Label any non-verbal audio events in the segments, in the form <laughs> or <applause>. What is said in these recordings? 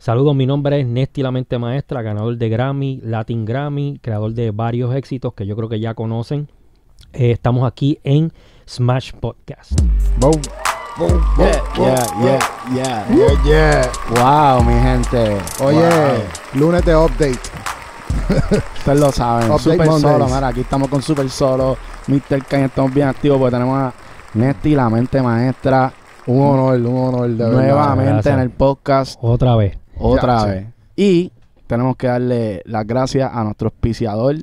Saludos, mi nombre es Nesti La Mente Maestra, ganador de Grammy, Latin Grammy, creador de varios éxitos que yo creo que ya conocen. Eh, estamos aquí en Smash Podcast. Wow, mi gente. Oye, lunes de update. <laughs> Ustedes lo saben. Super Solo, mira, aquí estamos con Super Solo. Mr. Kanye, estamos bien activos porque tenemos a Nesti, la mente maestra. Un honor, un honor. De Nuevamente en el podcast. Otra vez. Otra vez. Y tenemos que darle las gracias a nuestro auspiciador,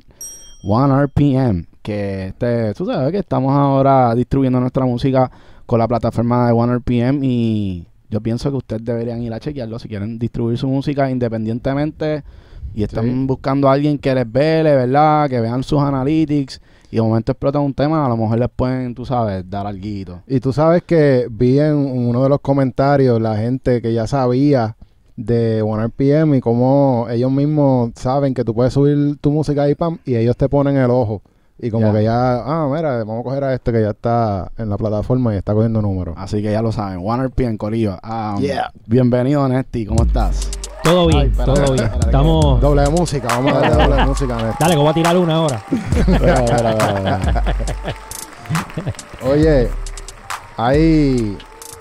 OneRPM, que este, tú sabes que estamos ahora distribuyendo nuestra música con la plataforma de OneRPM y yo pienso que ustedes deberían ir a chequearlo si quieren distribuir su música independientemente y están buscando a alguien que les vele, ¿verdad? Que vean sus analytics y de momento explota un tema, a lo mejor les pueden, tú sabes, dar algo. Y tú sabes que vi en uno de los comentarios la gente que ya sabía de OneRPM y como ellos mismos saben que tú puedes subir tu música ahí, pam, y ellos te ponen el ojo. Y como que ya, ah, mira, vamos a coger a este que ya está en la plataforma y está cogiendo números. Así que ya lo saben, OneRPM, rpm Um, Bienvenido, Nesti, ¿cómo estás? Todo bien, todo bien. Estamos... Doble de música, vamos a darle doble de <laughs> música. Dale, que voy a tirar una ahora. <laughs> Oye, hay,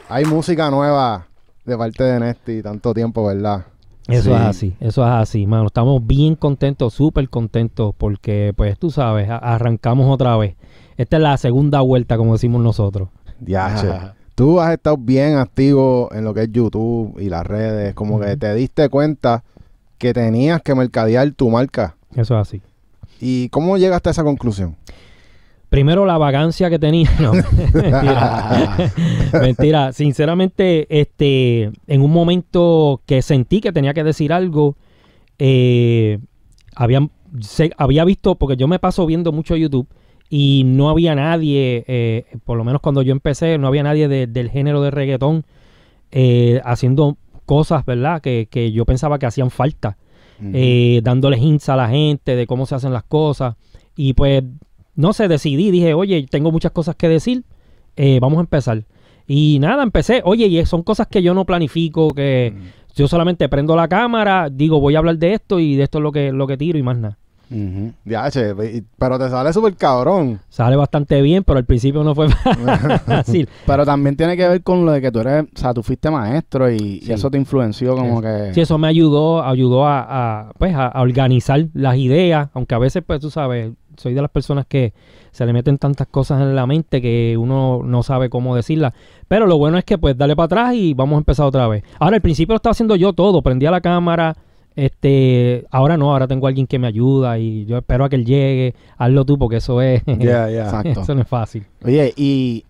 hay música nueva de parte de Nesti tanto tiempo, ¿verdad? Eso es así, eso es así, mano. Estamos bien contentos, súper contentos, porque pues tú sabes, arrancamos otra vez. Esta es la segunda vuelta, como decimos nosotros. Ya, tú has estado bien activo en lo que es YouTube y las redes, como que te diste cuenta que tenías que mercadear tu marca. Eso es así. ¿Y cómo llegaste a esa conclusión? Primero, la vagancia que tenía. <laughs> mentira. <laughs> mentira. Sinceramente, este, en un momento que sentí que tenía que decir algo, eh, había, había visto, porque yo me paso viendo mucho YouTube, y no había nadie, eh, por lo menos cuando yo empecé, no había nadie del género de reggaetón eh, haciendo cosas, ¿verdad? Que, que, yo pensaba que hacían falta, eh, dándoles hints a la gente de cómo se hacen las cosas. Y pues no sé, decidí, dije, oye, tengo muchas cosas que decir, eh, vamos a empezar. Y nada, empecé, oye, y son cosas que yo no planifico, que mm. yo solamente prendo la cámara, digo, voy a hablar de esto y de esto es lo que, lo que tiro y más nada. ya, che, pero te sale súper cabrón. Sale bastante bien, pero al principio no fue <laughs> fácil. <laughs> pero también tiene que ver con lo de que tú eres, o sea, tú fuiste maestro y, eso te influenció como que... Sí, eso me ayudó, ayudó a, pues, a, a, organizar las ideas, aunque a veces, pues, tú sabes, soy de las personas que se le meten tantas cosas en la mente que uno no sabe cómo decirlas. Pero lo bueno es que pues dale para atrás y vamos a empezar otra vez. Ahora, al principio lo estaba haciendo yo todo, prendía la cámara, este, ahora no, ahora tengo a alguien que me ayuda y yo espero a que él llegue, hazlo tú porque eso es, <laughs> ya ya Exacto. eso no es fácil. Oye, y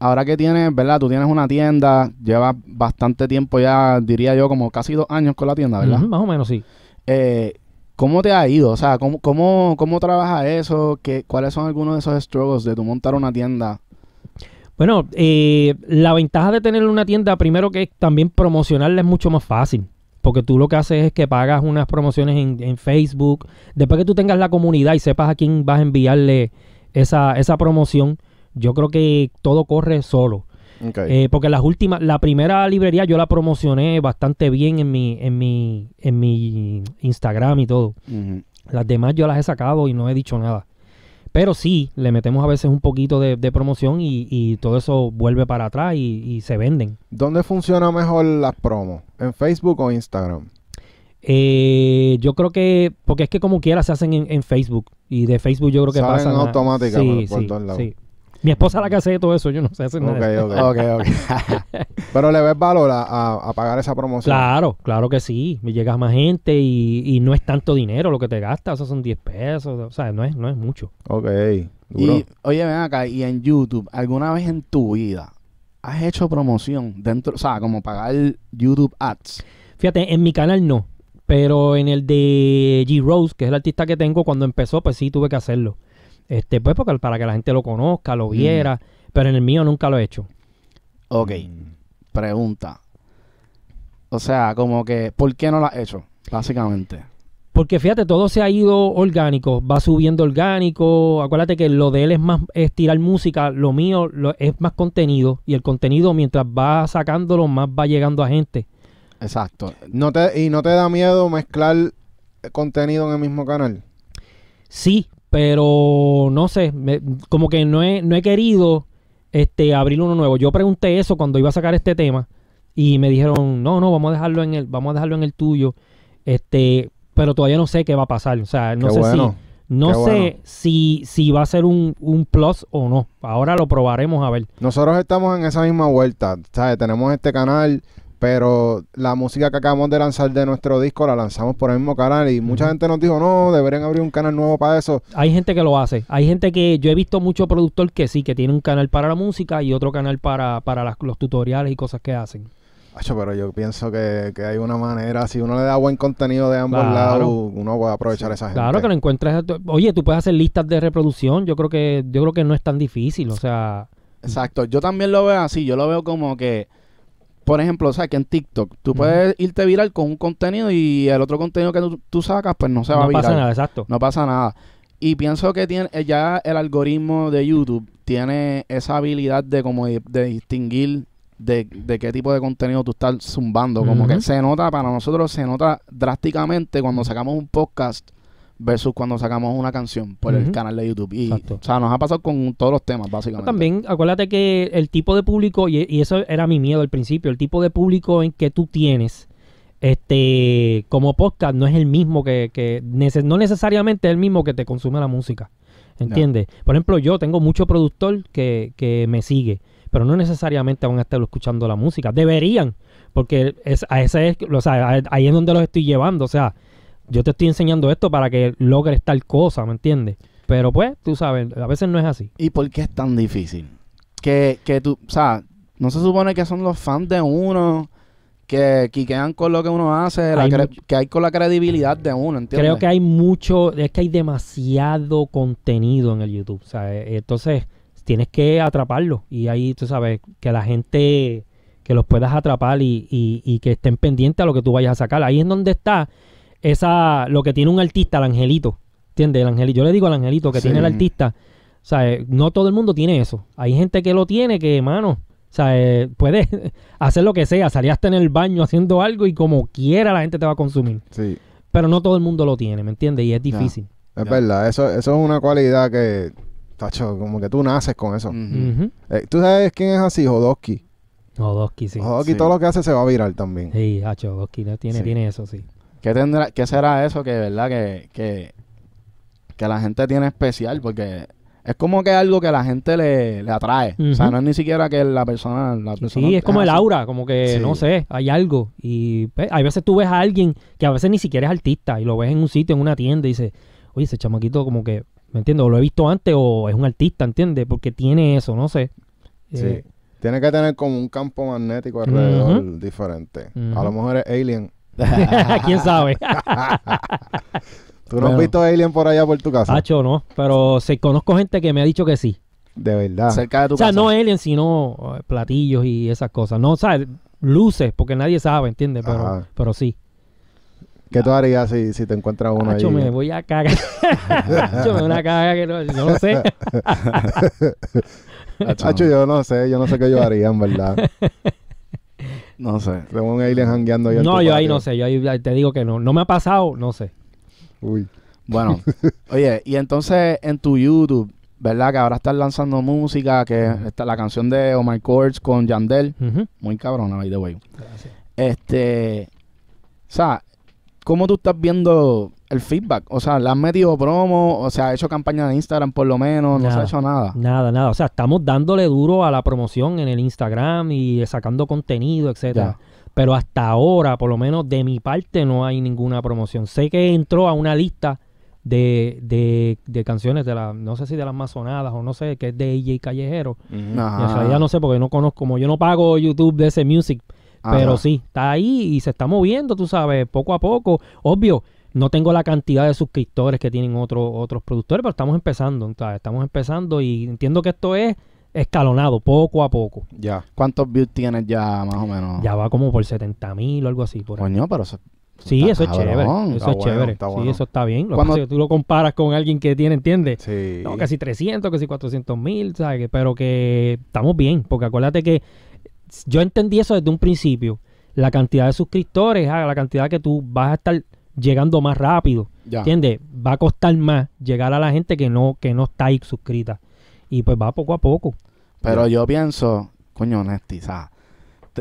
ahora que tienes, ¿verdad? Tú tienes una tienda, llevas bastante tiempo ya, diría yo, como casi dos años con la tienda, ¿verdad? más o menos, sí. Eh, ¿Cómo te ha ido? O sea, ¿cómo, cómo, cómo trabaja eso? ¿Qué, ¿Cuáles son algunos de esos struggles de tu montar una tienda? Bueno, eh, la ventaja de tener una tienda, primero que también promocionarla es mucho más fácil. Porque tú lo que haces es que pagas unas promociones en, en Facebook. Después que tú tengas la comunidad y sepas a quién vas a enviarle esa, esa promoción, yo creo que todo corre solo. Eh, porque las últimas, la primera librería yo la promocioné bastante bien en mi, en mi, en mi Instagram y todo. Las demás yo las he sacado y no he dicho nada. Pero sí, le metemos a veces un poquito de, promoción y, todo eso vuelve para atrás y, se venden. ¿Dónde funciona mejor las promos? ¿En Facebook o Instagram? Eh, yo creo que, porque es que como quiera se hacen en, Facebook. Y de Facebook yo creo que pasa pasan. automática por, por todos lados. Sí. Mi esposa la que hace todo eso, yo no sé hacer nada. Ok, ok, ok. <laughs> Pero le ves valor a, pagar esa promoción. Claro, claro que sí. Me llegas más gente y, no es tanto dinero lo que te gastas, eso son 10 pesos, o sea, no es, no es mucho. Ok. Y, oye, ven acá, y en YouTube, ¿alguna vez en tu vida has hecho promoción dentro, o sea, como pagar YouTube Ads? Fíjate, en mi canal no, pero en el de G-Rose, que es el artista que tengo, cuando empezó, pues sí tuve que hacerlo. Este, pues porque, para que la gente lo conozca, lo viera, pero en el mío nunca lo he hecho. Ok, pregunta. O sea, como que, ¿por qué no lo has hecho? Básicamente. Porque fíjate, todo se ha ido orgánico, va subiendo orgánico. Acuérdate que lo de él es más estirar música, lo mío es más contenido. Y el contenido, mientras va sacándolo, más va llegando a gente. Exacto. No te, ¿Y no te da miedo mezclar contenido en el mismo canal? Sí, pero no sé, como que no he, no he querido este, abrir uno nuevo. Yo pregunté eso cuando iba a sacar este tema y me dijeron, no, no, vamos a dejarlo en el, vamos a dejarlo en el tuyo. Este, pero todavía no sé qué va a pasar. O sea, no sé si. No sé si, si va a ser un, un, plus o no. Ahora lo probaremos a ver. Nosotros estamos en esa misma vuelta. ¿sabes? Tenemos este canal, pero la música que acabamos de lanzar de nuestro disco la lanzamos por el mismo canal y mucha gente nos dijo, no, deberían abrir un canal nuevo para eso. Hay gente que lo hace. Hay gente que yo he visto mucho productor que sí, que tiene un canal para la música y otro canal para, para los tutoriales y cosas que hacen. pero yo pienso que, hay una manera, si uno le da buen contenido de ambos lados, uno puede aprovechar esa gente. Claro que lo encuentras. Oye, tú puedes hacer listas de reproducción, yo creo que yo creo que no es tan difícil, o sea. Exacto, yo también lo veo así, yo lo veo como que por ejemplo, o sea, que en TikTok tú puedes irte viral con un contenido y el otro contenido que tú, sacas, pues no se va a viral. No pasa nada, exacto. No pasa nada. Y pienso que tiene, eh, ya el algoritmo de YouTube tiene esa habilidad de como de, distinguir de, de, qué tipo de contenido tú estás zumbando. Como que se nota, para nosotros se nota drásticamente cuando sacamos un podcast versus cuando sacamos una canción por el canal de YouTube. Y, o sea, nos ha pasado con todos los temas, básicamente. también, acuérdate que el tipo de público, y, eso era mi miedo al principio, el tipo de público en que tú tienes este como podcast no es el mismo que, no necesariamente es el mismo que te consume la música. ¿Entiendes? Por ejemplo, yo tengo mucho productor que, me sigue, pero no necesariamente van a estar escuchando la música. Deberían, porque es, a ese es, o sea, ahí es donde los estoy llevando. O sea, yo te estoy enseñando esto para que logres tal cosa, ¿me entiendes? Pero pues, tú sabes, a veces no es así. ¿Y por qué es tan difícil? Que, que tú, o sea, no se supone que son los fans de uno que quiquean con lo que uno hace, que hay con la credibilidad de uno, ¿entiendes? Creo que hay mucho, es que hay demasiado contenido en el YouTube, O sea, e, e, Entonces, tienes que atraparlo y ahí, tú sabes, que la gente, que los puedas atrapar y, y que estén pendientes a lo que tú vayas a sacar. Ahí es donde está esa, lo que tiene un artista, el angelito. ¿Entiendes? El angelito. Yo le digo al angelito que tiene el artista. O sea, eh, no todo el mundo tiene eso. Hay gente que lo tiene que, mano, o sea, eh, puedes <laughs> hacer lo que sea, Salías en el baño haciendo algo y como quiera la gente te va a consumir. Sí. Pero no todo el mundo lo tiene, ¿me entiendes? Y es difícil. Es verdad, eso, eso es una cualidad que, tacho, como que tú naces con eso. Eh, ¿Tú sabes quién es así? Jodosky. Jodosky, sí. Jodosky todo lo que hace se va a virar también. Sí, tacho, Jodosky tiene, tiene eso, sí. ¿Qué, tendrá, qué será eso que, verdad, que, que, la gente tiene especial? Porque es como que algo que la gente le, atrae. O sea, no es ni siquiera que la persona... La sí, es como el aura, como que, no sé, hay algo. Y hay pues, veces tú ves a alguien que a veces ni siquiera es artista y lo ves en un sitio, en una tienda y dices, oye, ese chamaquito como que, ¿me entiendo, O lo he visto antes o es un artista, ¿entiendes? Porque tiene eso, no sé. Sí. Eh, tiene que tener como un campo magnético alrededor diferente. A lo mejor es alien <laughs> ¿Quién sabe? <laughs> ¿Tú no has visto Alien por allá por tu casa? Hacho, no, pero se, conozco gente que me ha dicho que sí. De verdad. O sea, no Alien, sino eh, platillos y esas cosas. No, o luces, porque nadie sabe, ¿entiendes? Pero, pero sí. ¿Qué tú harías si, te encuentras uno me voy a cagar. <laughs> me una caga que no, sé. ¡Acho yo no sé, yo no sé qué yo haría, en verdad. No sé. un Alien hangueando ahí. No, yo ahí no sé. Yo ahí te digo que no. No me ha pasado, no sé. Uy. Bueno, <laughs> oye, y entonces en tu YouTube, ¿verdad? Que ahora estás lanzando música, que está la canción de Omar Courts con Yandel. Muy cabrona, Ahí the way. Este. O sea, ¿Cómo tú estás viendo el feedback? O sea, ¿le has metido promo? O sea, ¿ha hecho campaña de Instagram por lo menos? ¿No ha hecho nada? Nada, nada. O sea, estamos dándole duro a la promoción en el Instagram y sacando contenido, etcétera. Pero hasta ahora, por lo menos de mi parte, no hay ninguna promoción. Sé que entró a una lista de, de, canciones de la, no sé si de las más o no sé, que es de AJ Callejero. ajá. en realidad no sé porque no conozco, como yo no pago YouTube de ese music, pero sí, está ahí y se está moviendo, tú sabes, poco a poco. Obvio, no tengo la cantidad de suscriptores que tienen otros otros productores, pero estamos empezando, Estamos empezando y entiendo que esto es escalonado, poco a poco. Ya. ¿Cuántos views tienes ya, más o menos? Ya va como por 70 mil o algo así. Por Coño, pero eso... Sí, eso es chévere. Eso es chévere. Sí, eso está bien. Lo Cuando... tú lo comparas con alguien que tiene, ¿entiendes? Sí. No, casi 300, casi 400 mil, ¿sabes? Pero que estamos bien, porque acuérdate que yo entendí eso desde un principio. La cantidad de suscriptores, ah, la cantidad que tú vas a estar llegando más rápido. Ya. ¿Entiendes? Va a costar más llegar a la gente que no, que no está ahí suscrita. Y pues va poco a poco. Pero yo pienso, coño, sea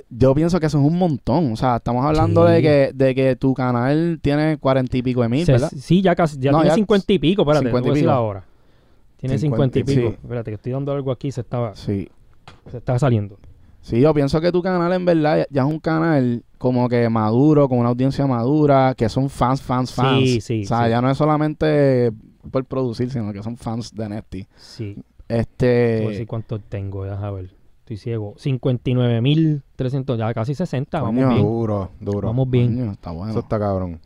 yo pienso que eso es un montón. O sea, estamos hablando de, que, de tu canal tiene cuarenta y pico de mil, Sí, ya casi, ya tiene cincuenta y pico, espérate, 50 y pico. ahora. Tiene cincuenta y pico. Espérate, que estoy dando algo aquí se estaba, se estaba saliendo. Sí, yo pienso que tu canal en verdad ya es un canal como que maduro, con una audiencia madura, que son fans, fans, fans. Sí, sí. O sea, ya no es solamente por producir, sino que son fans de Nesty. Sí. Este. Voy cuánto tengo, ya ver. Estoy ciego. 59.300, ya casi 60. vamos bien. Duro, duro. Vamos bien. está bueno. Eso está cabrón.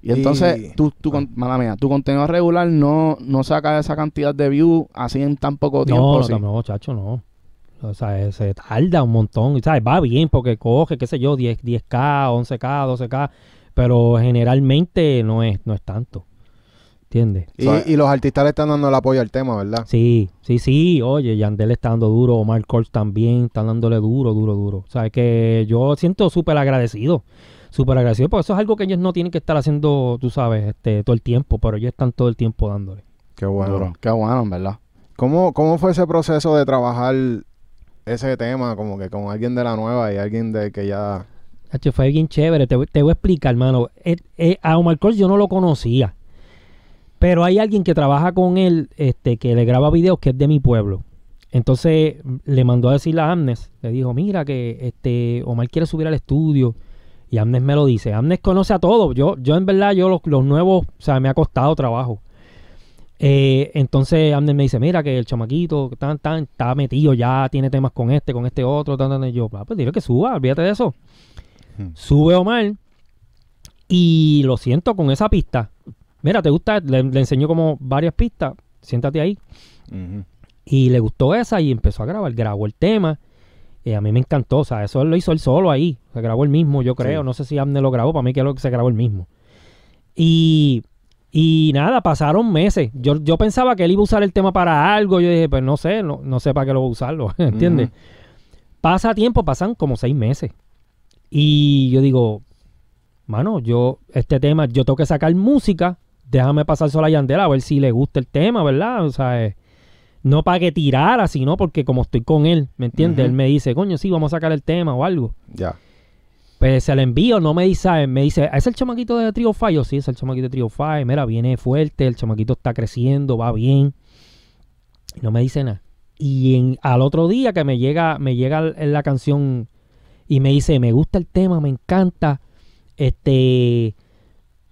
Y, entonces, tú, tú, ah. mala mía, tu contenido regular no, no saca esa cantidad de views así en tan poco tiempo. No, no, chacho, no. O sea, eh, se tarda un montón. sea, Va bien porque coge, qué sé yo, 10, 10K, 11K, 12K. Pero generalmente no es, no es tanto. ¿Entiendes? Y, y, los artistas le están dando el apoyo al tema, ¿verdad? Sí, sí, sí. Oye, Yandel está dando duro, Omar Kors también está dándole duro, duro, duro. O sea, que yo siento súper agradecido, súper agradecido, porque eso es algo que ellos no tienen que estar haciendo, tú sabes, este, todo el tiempo, pero ellos están todo el tiempo dándole. Qué bueno, qué bueno, ¿verdad? ¿Cómo, ¿Cómo fue ese proceso de trabajar ese tema como que con alguien de la nueva y alguien de que ya... Hacho, fue alguien chévere, te, te voy a explicar, hermano. Eh, eh, a Omar Cross yo no lo conocía, pero hay alguien que trabaja con él, este, que le graba videos, que es de mi pueblo. Entonces le mandó a decirle a Amnes, le dijo, mira que este Omar quiere subir al estudio. Y Amnes me lo dice. Amnes conoce a todos. Yo, yo en verdad, yo los, los nuevos, o sea, me ha costado trabajo. Eh, entonces Amner me dice, mira que el chamaquito tan, tan, está metido ya, tiene temas con este, con este otro, yo, ah, pues dile que suba, olvídate de eso. Hmm. Sube Omar y lo siento con esa pista. Mira, ¿te gusta? Le, enseñó como varias pistas, siéntate ahí. Y le gustó esa y empezó a grabar, grabó el tema. a mí me encantó, o sea, eso lo hizo él solo ahí. Se grabó el mismo, yo creo. No sé si Amner lo grabó, para mí que se grabó el mismo. Y y nada, pasaron meses. Yo, yo pensaba que él iba a usar el tema para algo. Yo dije, pues no sé, no, sé para qué lo voy a usarlo, <laughs> ¿entiendes? Pasa tiempo, pasan como seis meses. Y yo digo, mano, yo, este tema, yo tengo que sacar música, déjame pasar sola a Yandela a ver si le gusta el tema, ¿verdad? O sea, eh, no para que tirara, sino porque como estoy con él, ¿me entiendes? Él me dice, coño, sí, vamos a sacar el tema o algo. Ya. Pues se le envío, no me dice, me dice, ah, ¿es el chamaquito de Trio Five? Yo sí, es el chamaquito de Trio Five. Mira, viene fuerte, el chamaquito está creciendo, va bien. No me dice nada. Y al otro día que me llega, me llega la canción y me dice, me gusta el tema, me encanta. Este,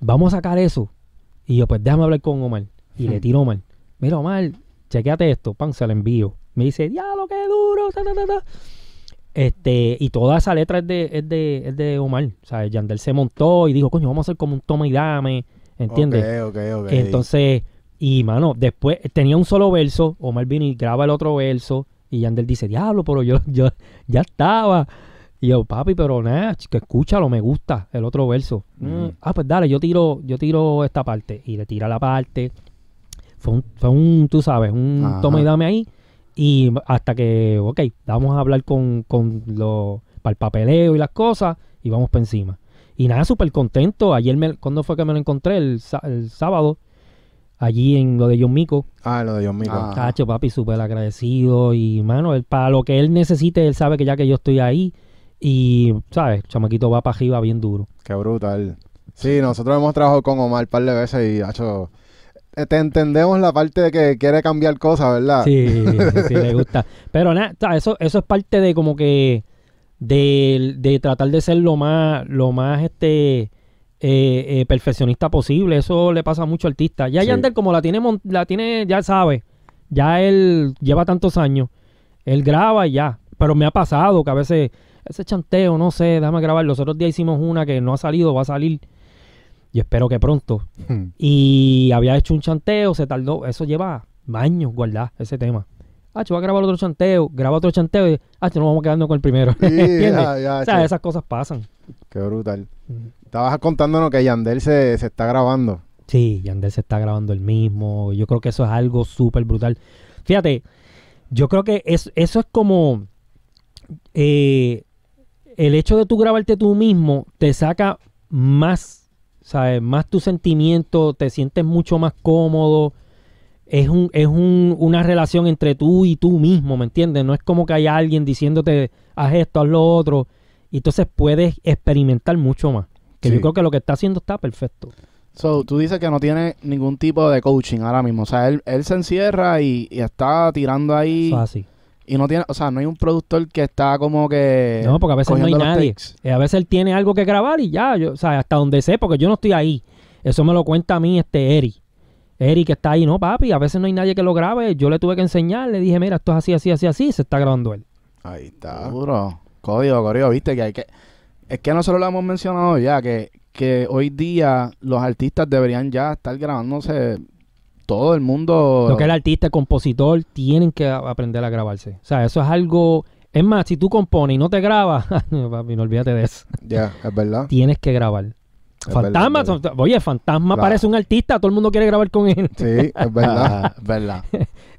vamos a sacar eso. Y yo, pues déjame hablar con Omar. Y le tiro a Omar. Mira, Omar, chequeate esto, pan, se le envío. Me dice, diablo, que duro, ta, ta, ta, ta. Este, y toda esa letra es de, es de, es de Omar. O sea, Yandel se montó y dijo, coño, vamos a hacer como un toma y dame. ¿Entiendes? Ok, ok, ok. Entonces, y mano, después tenía un solo verso. Omar vino y graba el otro verso. Y Yandel dice, diablo, pero yo, yo ya estaba. Y yo, papi, pero nada, que escúchalo, me gusta el otro verso. Mm. Mm, ah, pues dale, yo tiro, yo tiro esta parte. Y le tira la parte. Fue un, fue un tú sabes, un toma y dame ahí. Y hasta que, ok, vamos a hablar con, con lo, para el papeleo y las cosas y vamos para encima. Y nada, súper contento. Ayer, me, ¿cuándo fue que me lo encontré? El, sábado allí en lo de John Mico. Ah, lo de John Mico. Ah. papi, súper agradecido. Y, mano, él, para lo que él necesite, él sabe que ya que yo estoy ahí. Y, ¿sabes? Chamaquito va para arriba bien duro. Qué brutal. Sí, nosotros hemos trabajado con Omar un par de veces y, hacho, eh, te entendemos la parte de que quiere cambiar cosas, ¿verdad? Sí, <laughs> sí, le gusta. Pero nada, eso, eso es parte de como que de, tratar de ser lo más, lo más este eh, eh, perfeccionista posible. Eso le pasa a muchos artista. Ya Yander, como la tiene, la tiene, ya sabe, ya él lleva tantos años, él graba y ya. Pero me ha pasado que a veces ese chanteo, no sé, déjame grabar. Los otros días hicimos una que no ha salido, va a salir. Yo espero que pronto. Hmm. Y había hecho un chanteo, se tardó. Eso lleva años guardar ese tema. Ah, va a grabar otro chanteo, graba otro chanteo y ah, nos vamos quedando con el primero. Sí, <laughs> ya, ya, o sea, esas cosas pasan. Qué brutal. Estabas contándonos que Yandel se, se, está grabando. Sí, Yandel se está grabando el mismo. Yo creo que eso es algo súper brutal. Fíjate, yo creo que es, eso es como eh, el hecho de tú grabarte tú mismo te saca más ¿sabes? Más tu sentimiento, te sientes mucho más cómodo. Es, un, es un, una relación entre tú y tú mismo, ¿me entiendes? No es como que hay alguien diciéndote, haz esto, haz lo otro. Y entonces puedes experimentar mucho más. Que yo creo que lo que está haciendo está perfecto. So, tú dices que no tiene ningún tipo de coaching ahora mismo. O sea, él, él se encierra y, está tirando ahí. Fácil. Y no tiene, o sea, no hay un productor que está como que. No, porque a veces no hay nadie. Eh, a veces él tiene algo que grabar y ya, yo, o sea, hasta donde sé, porque yo no estoy ahí. Eso me lo cuenta a mí este Eri. Eri que está ahí, no, papi, a veces no hay nadie que lo grabe. Yo le tuve que enseñar, le dije, mira, esto es así, así, así, así, se está grabando él. Ahí está. Duro. Código, código, viste que hay que. Es que nosotros lo hemos mencionado ya, que, que hoy día los artistas deberían ya estar grabándose todo el mundo. Lo que el artista, compositor, tienen que aprender a grabarse. O sea, eso es algo. Es más, si tú compones y no te grabas, <laughs> papi, no olvídate de eso. Ya, es verdad. Tienes que grabar. Fantasma, oye, Fantasma parece un artista, todo el mundo quiere grabar con él. Sí, es <laughs> verdad, <laughs> verdad.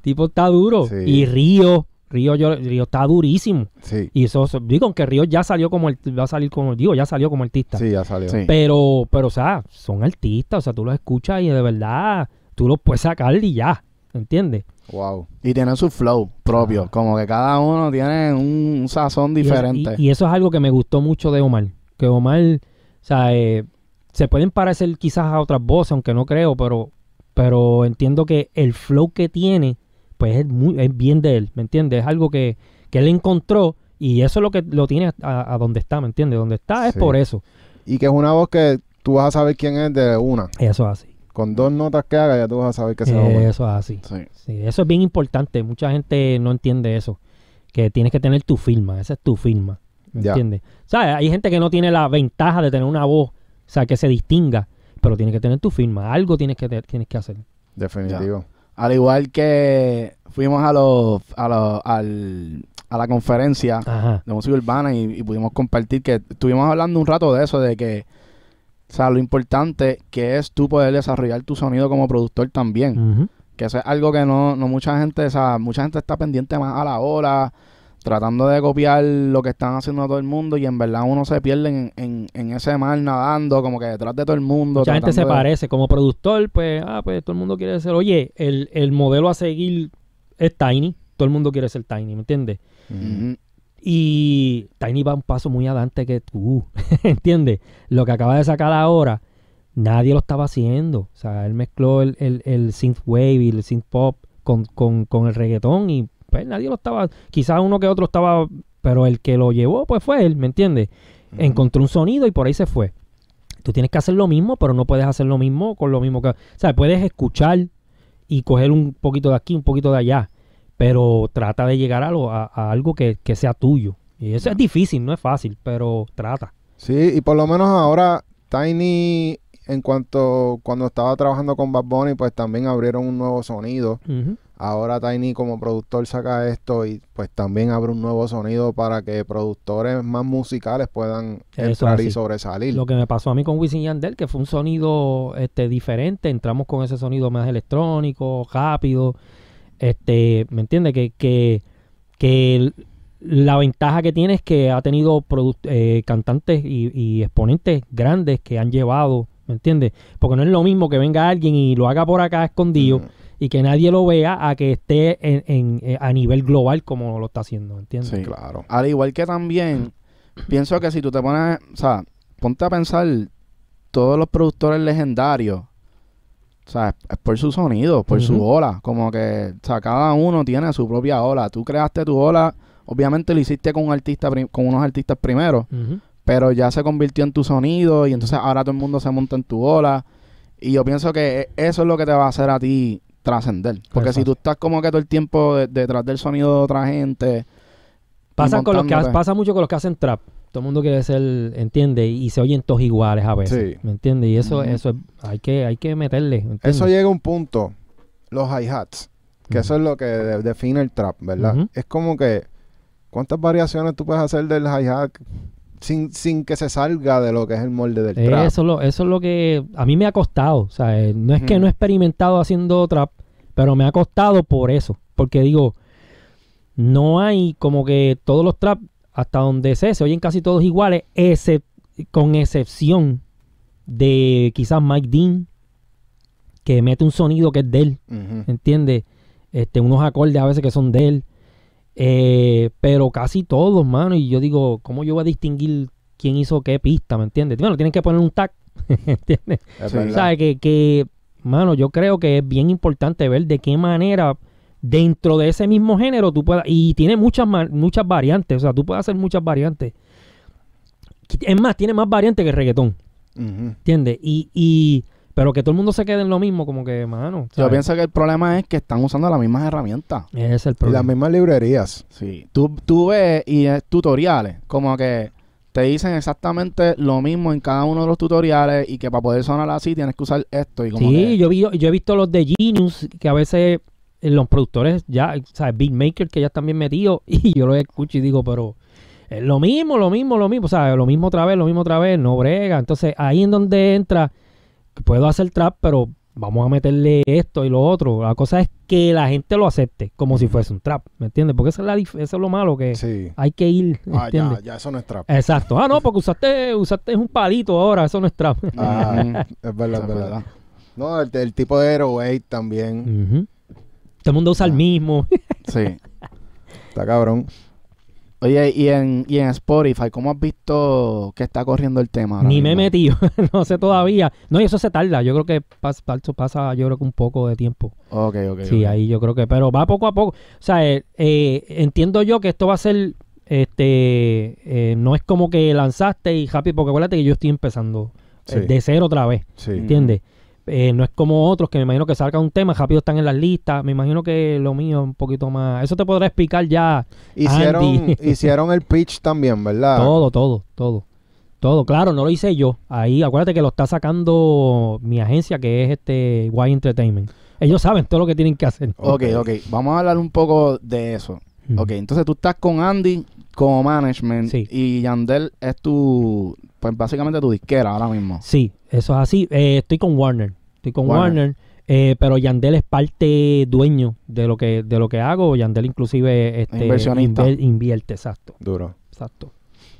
tipo está duro. Y Río, Río, Río está durísimo. Sí. Y eso, digo, aunque Río ya salió como va a salir como, digo, ya salió como artista. Sí, ya salió. Pero, pero, o sea, son artistas, o sea, tú los escuchas y de verdad tú lo puedes sacar y ya, ¿entiendes? Wow. Y tienen su flow propio, como que cada uno tiene un, sazón diferente. Y, eso es algo que me gustó mucho de Omar, que Omar, o sea, eh, se pueden parecer quizás a otras voces, aunque no creo, pero, pero entiendo que el flow que tiene, pues es, muy, es bien de él, ¿me entiendes? Es algo que, que él encontró y eso es lo que lo tiene a, donde está, ¿me entiendes? Donde está es por eso. Y que es una voz que tú vas a saber quién es de una. Eso es así. Con dos notas que haga ya tú vas a saber que se va a Eso es así. eso es bien importante. Mucha gente no entiende eso. Que tienes que tener tu firma. Esa es tu firma. ¿Me entiendes? O sea, hay gente que no tiene la ventaja de tener una voz, o sea, que se distinga, pero tienes que tener tu firma. Algo tienes que, tienes que hacer. Definitivo. Al igual que fuimos a los, a los, al, a la conferencia de música urbana y, pudimos compartir que estuvimos hablando un rato de eso, de que o sea, lo importante que es tú poder desarrollar tu sonido como productor también. Que eso es algo que no, no mucha gente, o sea, mucha gente está pendiente más a la hora, tratando de copiar lo que están haciendo todo el mundo y en verdad uno se pierde en, en, en ese mar nadando como que detrás de todo el mundo. Mucha gente se parece, como productor, pues, ah, pues todo el mundo quiere ser, oye, el, modelo a seguir es Tiny, todo el mundo quiere ser Tiny, ¿me entiendes? Y Tiny va un paso muy adelante que tú, <laughs> ¿entiendes? Lo que acaba de sacar ahora, nadie lo estaba haciendo. O sea, él mezcló el, el, synth wave y el synth pop con, con, con, el reggaetón y pues nadie lo estaba, quizás uno que otro estaba, pero el que lo llevó pues fue él, ¿me entiendes? Encontró un sonido y por ahí se fue. Tú tienes que hacer lo mismo, pero no puedes hacer lo mismo con lo mismo que... O sea, puedes escuchar y coger un poquito de aquí, un poquito de allá pero trata de llegar a, a, algo que, sea tuyo. Y eso es difícil, no es fácil, pero trata. Sí, y por lo menos ahora Tiny, en cuanto cuando estaba trabajando con Bad Bunny, pues también abrieron un nuevo sonido. Ahora Tiny como productor saca esto y pues también abre un nuevo sonido para que productores más musicales puedan entrar y sobresalir. Lo que me pasó a mí con Wisin Yandel, que fue un sonido este, diferente, entramos con ese sonido más electrónico, rápido, este, ¿me entiendes? Que, que, que la ventaja que tiene es que ha tenido eh, cantantes y, exponentes grandes que han llevado, ¿me entiendes? Porque no es lo mismo que venga alguien y lo haga por acá escondido mm. y que nadie lo vea a que esté en, en, eh, a nivel global como lo está haciendo, ¿me ¿entiendes? Sí, claro. Al igual que también, <clears throat> pienso que si tú te pones, o sea, ponte a pensar todos los productores legendarios o sea, es por su sonido, por su ola. Como que, o sea, cada uno tiene su propia ola. Tú creaste tu ola, obviamente lo hiciste con un artista con unos artistas primero, pero ya se convirtió en tu sonido y entonces ahora todo el mundo se monta en tu ola. Y yo pienso que e, eso es lo que te va a hacer a ti trascender. Porque si tú estás como que todo el tiempo detrás del sonido de otra gente. Pasa, con que, pasa mucho con los que hacen trap todo el mundo quiere ser, entiende, y se oyen todos iguales a veces. Sí. ¿Me entiendes? Y eso, eso hay que, hay que meterle. Eso llega a un punto, los hi-hats, que eso es lo que define el trap, ¿verdad? Es como que, ¿cuántas variaciones tú puedes hacer del hi-hat sin, que se salga de lo que es el molde del trap? Eso, eso es lo que a mí me ha costado. O sea, eh, no es que no he experimentado haciendo trap, pero me ha costado por eso. Porque digo, no hay como que todos los traps hasta donde sé, se oyen casi todos iguales, ese con excepción de quizás Mike Dean, que mete un sonido que es de él, ¿me ¿entiendes? Este, unos acordes a veces que son de él, eh, pero casi todos, mano, y yo digo, ¿cómo yo voy a distinguir quién hizo qué pista, ¿me entiendes? Bueno, tienen que poner un tag, <laughs> ¿entiendes? O ¿Sabes? Que, que, mano, yo creo que es bien importante ver de qué manera dentro de ese mismo género tú puedas, y tiene muchas, muchas variantes, o sea, tú puedes hacer muchas variantes. Es más, tiene más variantes que el reggaetón. ¿Entiendes? Y, pero que todo el mundo se quede en lo mismo, como que, mano. Yo pienso que el problema es que están usando las mismas herramientas. es el problema. Y las mismas librerías. Sí. Tú, tú ves y es tutoriales, como que te dicen exactamente lo mismo en cada uno de los tutoriales y que para poder sonar así tienes que usar esto. Y sí, yo, vi, yo he visto los de Genius que a veces los productores ya, ¿sabes? maker que ya están bien metidos <laughs> y yo lo escucho y digo, pero es lo mismo, lo mismo, lo mismo, O sea, Lo mismo otra vez, lo mismo otra vez, no brega. Entonces ahí en donde entra, puedo hacer trap, pero vamos a meterle esto y lo otro. La cosa es que la gente lo acepte como si fuese un trap, ¿me entiendes? Porque eso es, la, eso lo malo que hay que ir. Ah, ya, ya, eso no es trap. Exacto. Ah, no, porque usaste, usaste un palito ahora, eso no es trap. Ah, <laughs> es verdad, es verdad. No, el, tipo de eight también. Todo el mundo usa el ah. mismo. <laughs> sí. Está cabrón. Oye, y en, Spotify, ¿cómo has visto que está corriendo el tema? Ni me he metido, <laughs> no sé todavía. No, y eso se tarda, yo creo que pasa, yo creo que un poco de tiempo. Ok, ok. Sí, ahí yo creo que, pero va poco a poco. O sea, eh, eh, entiendo yo que esto va a ser, este, eh, no es como que lanzaste y happy, porque acuérdate que yo estoy empezando de cero otra vez, sí. ¿entiendes? Eh, no es como otros que me imagino que salga un tema, rápido están en las listas. Me imagino que lo mío es un poquito más. Eso te podré explicar ya. Hicieron, <laughs> hicieron el pitch también, ¿verdad? Todo, todo, todo. Todo, claro, no lo hice yo. Ahí, acuérdate que lo está sacando mi agencia que es este Y Entertainment. Ellos saben todo lo que tienen que hacer. Ok, ok. Vamos a hablar un poco de eso. Ok, entonces tú estás con Andy como management sí. y Yandel es tu pues, básicamente tu disquera ahora mismo. Sí, eso es así. Eh, estoy con Warner. Estoy con Warner. Eh, pero Yandel es parte dueño de lo que de lo que hago. Yandel inclusive este, invierte, exacto. Duro. Exacto.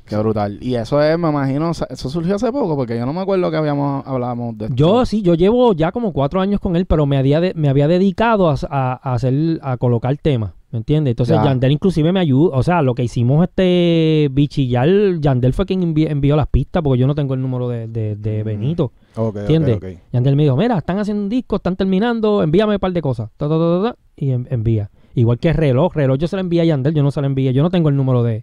Qué brutal. Y eso es, me imagino, eso surgió hace poco, porque yo no me acuerdo que habíamos hablábamos de esto. Yo sí, yo llevo ya como cuatro años con él, pero me había, me había dedicado a, a hacer, a colocar temas. ¿Me entiendes? Entonces Yandel inclusive me ayudó. O sea, lo que hicimos este bichillar, Yandel fue quien envió las pistas porque yo no tengo el número de, mm. Benito. Okay, ¿Entiendes? Yandel me dijo, mira, están haciendo un disco, están terminando, envíame un par de cosas. y envía. Igual que reloj, reloj yo se lo envié a Yandel, yo no se lo envié, yo no tengo el número de,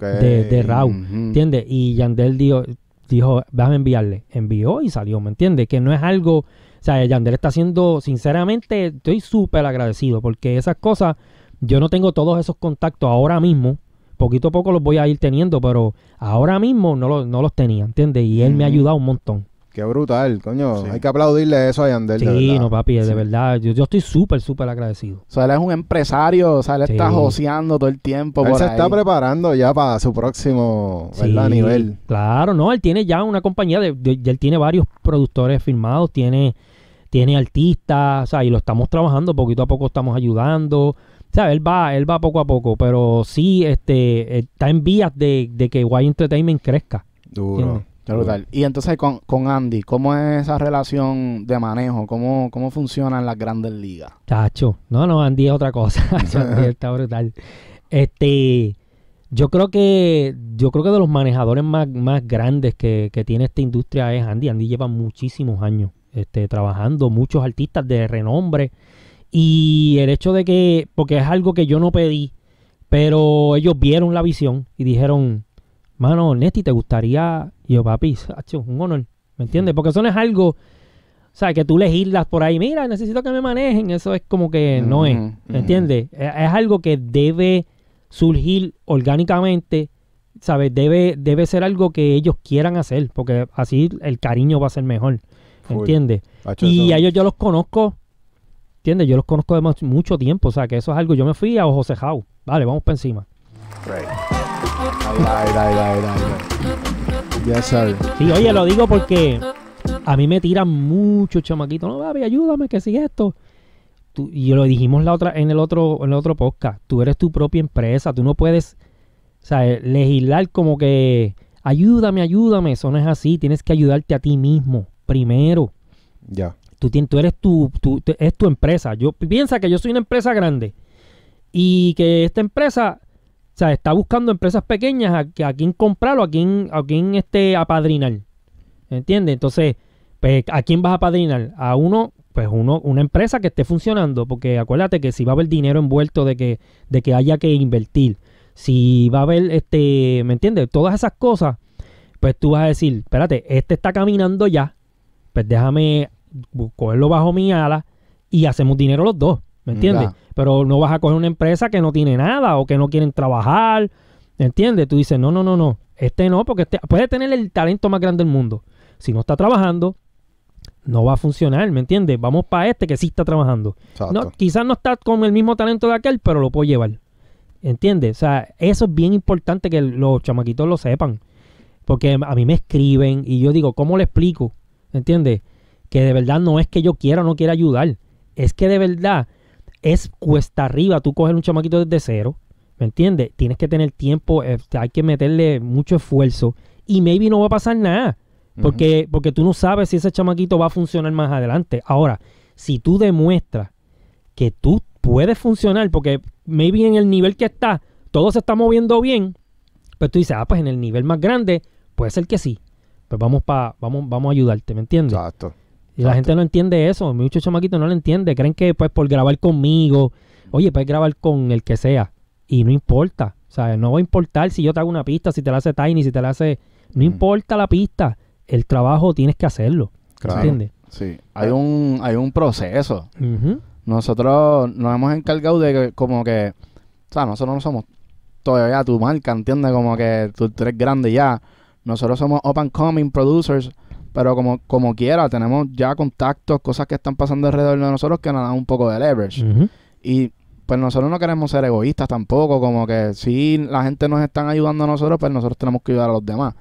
de, Raúl. ¿Entiendes? Y Yandel dijo, dijo, a enviarle. Envió y salió, ¿me entiendes? Que no es algo... O sea, Yandel está haciendo, sinceramente, estoy súper agradecido porque esas cosas yo no tengo todos esos contactos ahora mismo. Poquito a poco los voy a ir teniendo, pero ahora mismo no, no los tenía, ¿entiendes? Y él me ha ayudado un montón. Qué brutal, coño. Hay que aplaudirle eso a Yandel. Sí, no, papi, de verdad. Yo, estoy súper, súper agradecido. O sea, él es un empresario, o sea, él está joseando todo el tiempo. Él se está preparando ya para su próximo ¿verdad? nivel. Claro, no, él tiene ya una compañía, de, él tiene varios productores firmados, tiene, tiene artistas, o sea, y lo estamos trabajando, poquito a poco estamos ayudando sea, Él va, él va poco a poco, pero sí este, eh, está en vías de, que Y Entertainment crezca. Duro. Y entonces con, Andy, ¿cómo es esa relación de manejo? ¿Cómo, cómo funcionan las grandes ligas? Tacho, no, no, Andy es otra cosa. <laughs> <laughs> Este, yo creo que, yo creo que de los manejadores más, más grandes que, tiene esta industria es Andy. Andy lleva muchísimos años este, trabajando, muchos artistas de renombre y el hecho de que, porque es algo que yo no pedí, pero ellos vieron la visión y dijeron, mano, Neti, ¿te gustaría? yo, papi, sacho, un honor, ¿me entiendes? Porque eso no es algo, o sea, que tú legislas por ahí, mira, necesito que me manejen, eso es como que no es, ¿me entiendes? E, es, algo que debe surgir orgánicamente, ¿sabes? Debe, debe ser algo que ellos quieran hacer, porque así el cariño va a ser mejor, ¿entiendes? Y a ellos yo los conozco ¿Entiendes? Yo los conozco de mucho tiempo, o sea, que eso es algo. Yo me fui a José Jau. Vale, vamos para encima. ya sabes. Sí, oye, lo digo porque a mí me tiran mucho chamaquito. No, baby, ayúdame, que sigue esto. y lo dijimos la otra, en el otro, en el otro podcast. Tú eres tu propia empresa. Tú no puedes, o sea, eh, legislar como que ayúdame, ayúdame. Eso no es así. Tienes que ayudarte a ti mismo primero. Ya. Tú, eres tu, es tu empresa. Yo piensa que yo soy una empresa grande y que esta empresa o sea, está buscando empresas pequeñas a, quien comprarlo, comprarlo a quien, a quién este, apadrinar. ¿Entiendes? Entonces, pues, ¿a quién vas a apadrinar? A uno, pues uno, una empresa que esté funcionando, porque acuérdate que si va a haber dinero envuelto de que, de que haya que invertir, si va a haber, este, ¿me entiendes? Todas esas cosas, pues tú vas a decir, espérate, este está caminando ya, pues déjame cogerlo bajo mi ala y hacemos dinero los dos, ¿me entiendes? Pero no vas a coger una empresa que no tiene nada o que no quieren trabajar, ¿me entiendes? Tú dices, no, no, no, no, este no, porque este, puede tener el talento más grande del mundo. Si no está trabajando, no va a funcionar, ¿me entiendes? Vamos para este que sí está trabajando. No, quizás no está con el mismo talento de aquel, pero lo puedo llevar. ¿Entiendes? O sea, eso es bien importante que los chamaquitos lo sepan. Porque a mí me escriben y yo digo, ¿cómo le explico? ¿Entiendes? que de verdad no es que yo quiera o no quiera ayudar, es que de verdad es cuesta arriba tú coger un chamaquito desde cero, ¿me entiendes? Tienes que tener tiempo, eh, hay que meterle mucho esfuerzo y maybe no va a pasar nada, porque, porque tú no sabes si ese chamaquito va a funcionar más adelante. Ahora, si tú demuestras que tú puedes funcionar, porque maybe en el nivel que está, todo se está moviendo bien, pero pues tú dices, ah, pues en el nivel más grande, puede ser que sí. Pues vamos, pa, vamos, vamos a ayudarte, ¿me entiendes? Exacto. Y la gente no entiende eso. Muchos chamaquitos no lo entiende Creen que pues por grabar conmigo, oye, puedes grabar con el que sea. Y no importa. O sea, no va a importar si yo te hago una pista, si te la hace Tiny, si te la hace... No mm. importa la pista. El trabajo tienes que hacerlo. Claro. ¿Entiendes? Sí. Hay un, hay un proceso. Nosotros nos hemos encargado de como que... O sea, nosotros no somos todavía tu marca, ¿entiendes? Como que tú eres grande ya. Nosotros somos open coming producers pero como, como quiera, tenemos ya contactos, cosas que están pasando alrededor de nosotros que nos dan un poco de leverage. Y pues nosotros no queremos ser egoístas tampoco, como que si la gente nos está ayudando a nosotros, pues nosotros tenemos que ayudar a los demás.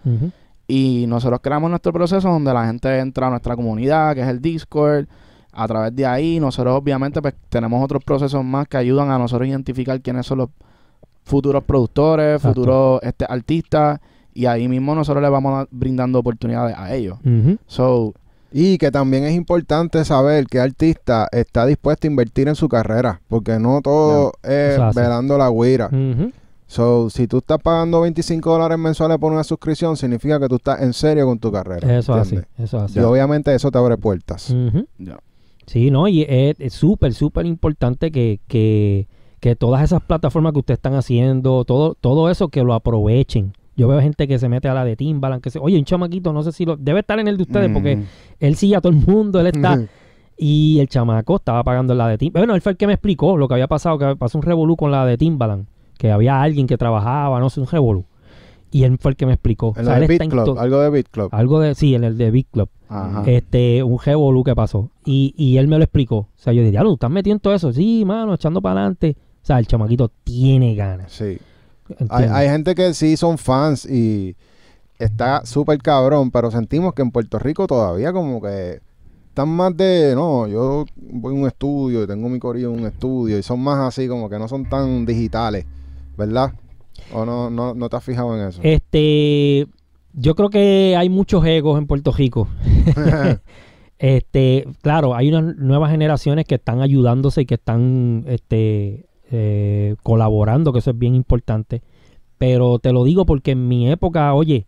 Y nosotros creamos nuestro proceso donde la gente entra a nuestra comunidad, que es el Discord. A través de ahí, nosotros obviamente pues, tenemos otros procesos más que ayudan a nosotros a identificar quiénes son los futuros productores, futuros este, artistas y ahí mismo nosotros le vamos brindando oportunidades a ellos. So y que también es importante saber qué artista está dispuesto a invertir en su carrera, porque no todo es velando la guira. So, si tú estás pagando 25 dólares mensuales por una suscripción, significa que tú estás en serio con tu carrera. Eso es así, eso así. Y obviamente eso te abre puertas. Sí, no, y es súper, súper importante que, que, que todas esas plataformas que ustedes están haciendo, todo, todo eso que lo aprovechen. Yo veo gente que se mete a la de Timbaland, que se, oye, un chamaquito, no sé si lo, debe estar en el de ustedes, porque mm. él sigue a todo el mundo, él está. <laughs> Y el chamaco estaba pagando la de Timbaland. Bueno, él fue el que me explicó lo que había pasado, que pasó un revolú con la de Timbaland, que había alguien que trabajaba, no sé, un revolú. Y él fue el que me explicó. de Beat algo de Beat Club. Algo de, sí, en el de Beat Club. Ajá. Este, un revolú que pasó. Y, y él me lo explicó. O sea, yo dije, estás metiendo todo eso. Sí, mano, echando para adelante. O sea, el chamaquito tiene ganas. Sí. Hay, gente que sí son fans y está súper cabrón, pero sentimos que en Puerto Rico todavía como que están más de, no, yo voy a un estudio y tengo mi corillo en un estudio y son más así como que no son tan digitales, ¿verdad? ¿O no, no, no te has fijado en eso? Este, yo creo que hay muchos egos en Puerto Rico. <laughs> este, claro, hay unas nuevas generaciones que están ayudándose y que están este, eh, colaborando, que eso es bien importante. Pero te lo digo porque en mi época, oye,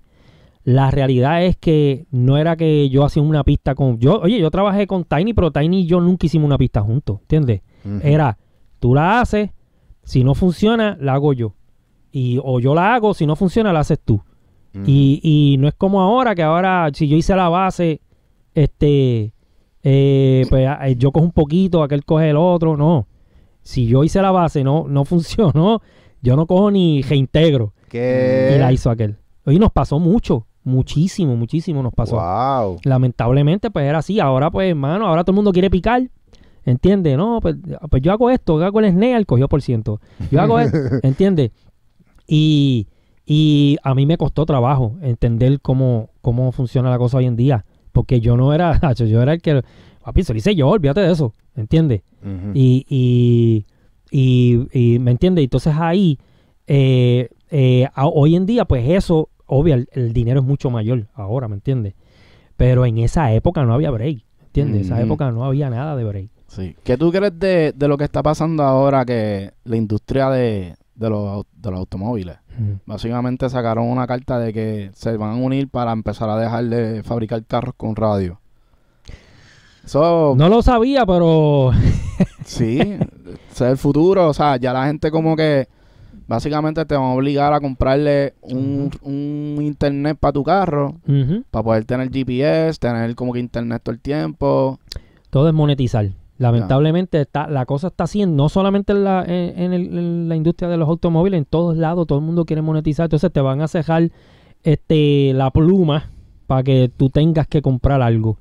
la realidad es que no era que yo hacía una pista con. Yo, oye, yo trabajé con Tiny, pero Tiny y yo nunca hicimos una pista juntos, ¿entiendes? Era, tú la haces, si no funciona, la hago yo. Y, o yo la hago, si no funciona, la haces tú. y, no es como ahora, que ahora, si yo hice la base, este. Eh, pues ah, eh, yo cojo un poquito, aquel coge el otro, no si yo hice la base, no, no <laughs> funcionó, yo no cojo ni reintegro. ¿Qué? Y la hizo aquel. Y nos pasó mucho, muchísimo, muchísimo nos pasó. Wow. Lamentablemente, pues era así. Ahora, pues, hermano, ahora todo el mundo quiere picar. ¿Entiendes? No, pues, ah, pues yo hago esto, yo hago el snare, cogió por ciento. Yo hago esto, <laughs> ¿entiendes? Y, y a mí me costó trabajo entender cómo, cómo funciona la cosa hoy en día. Porque yo no era, <laughs> yo era el que, papi, lo hice yo, olvídate de eso. ¿entiendes? y, y, y, y, ¿me entiendes? Entonces ahí, eh, eh, hoy en día, pues eso, obvio, el, dinero es mucho mayor ahora, ¿me entiendes? Pero en esa época no había break, ¿entiendes? En esa época no había nada de break. Sí. ¿Qué tú crees de, lo que está pasando ahora que la industria de, los, de los automóviles? Básicamente sacaron una carta de que se van a unir para empezar a dejar de fabricar carros con radio no lo sabía, pero. <laughs> sí, es el futuro. O sea, ya la gente como que. Básicamente te van a obligar a comprarle un, un internet para tu carro, para poder tener GPS, tener como que internet todo el tiempo. Todo es monetizar. Lamentablemente la cosa está haciendo, no solamente en la, industria de los automóviles, en todos lados todo el mundo quiere monetizar, entonces te van a cejar este, la pluma para que tú tengas que comprar algo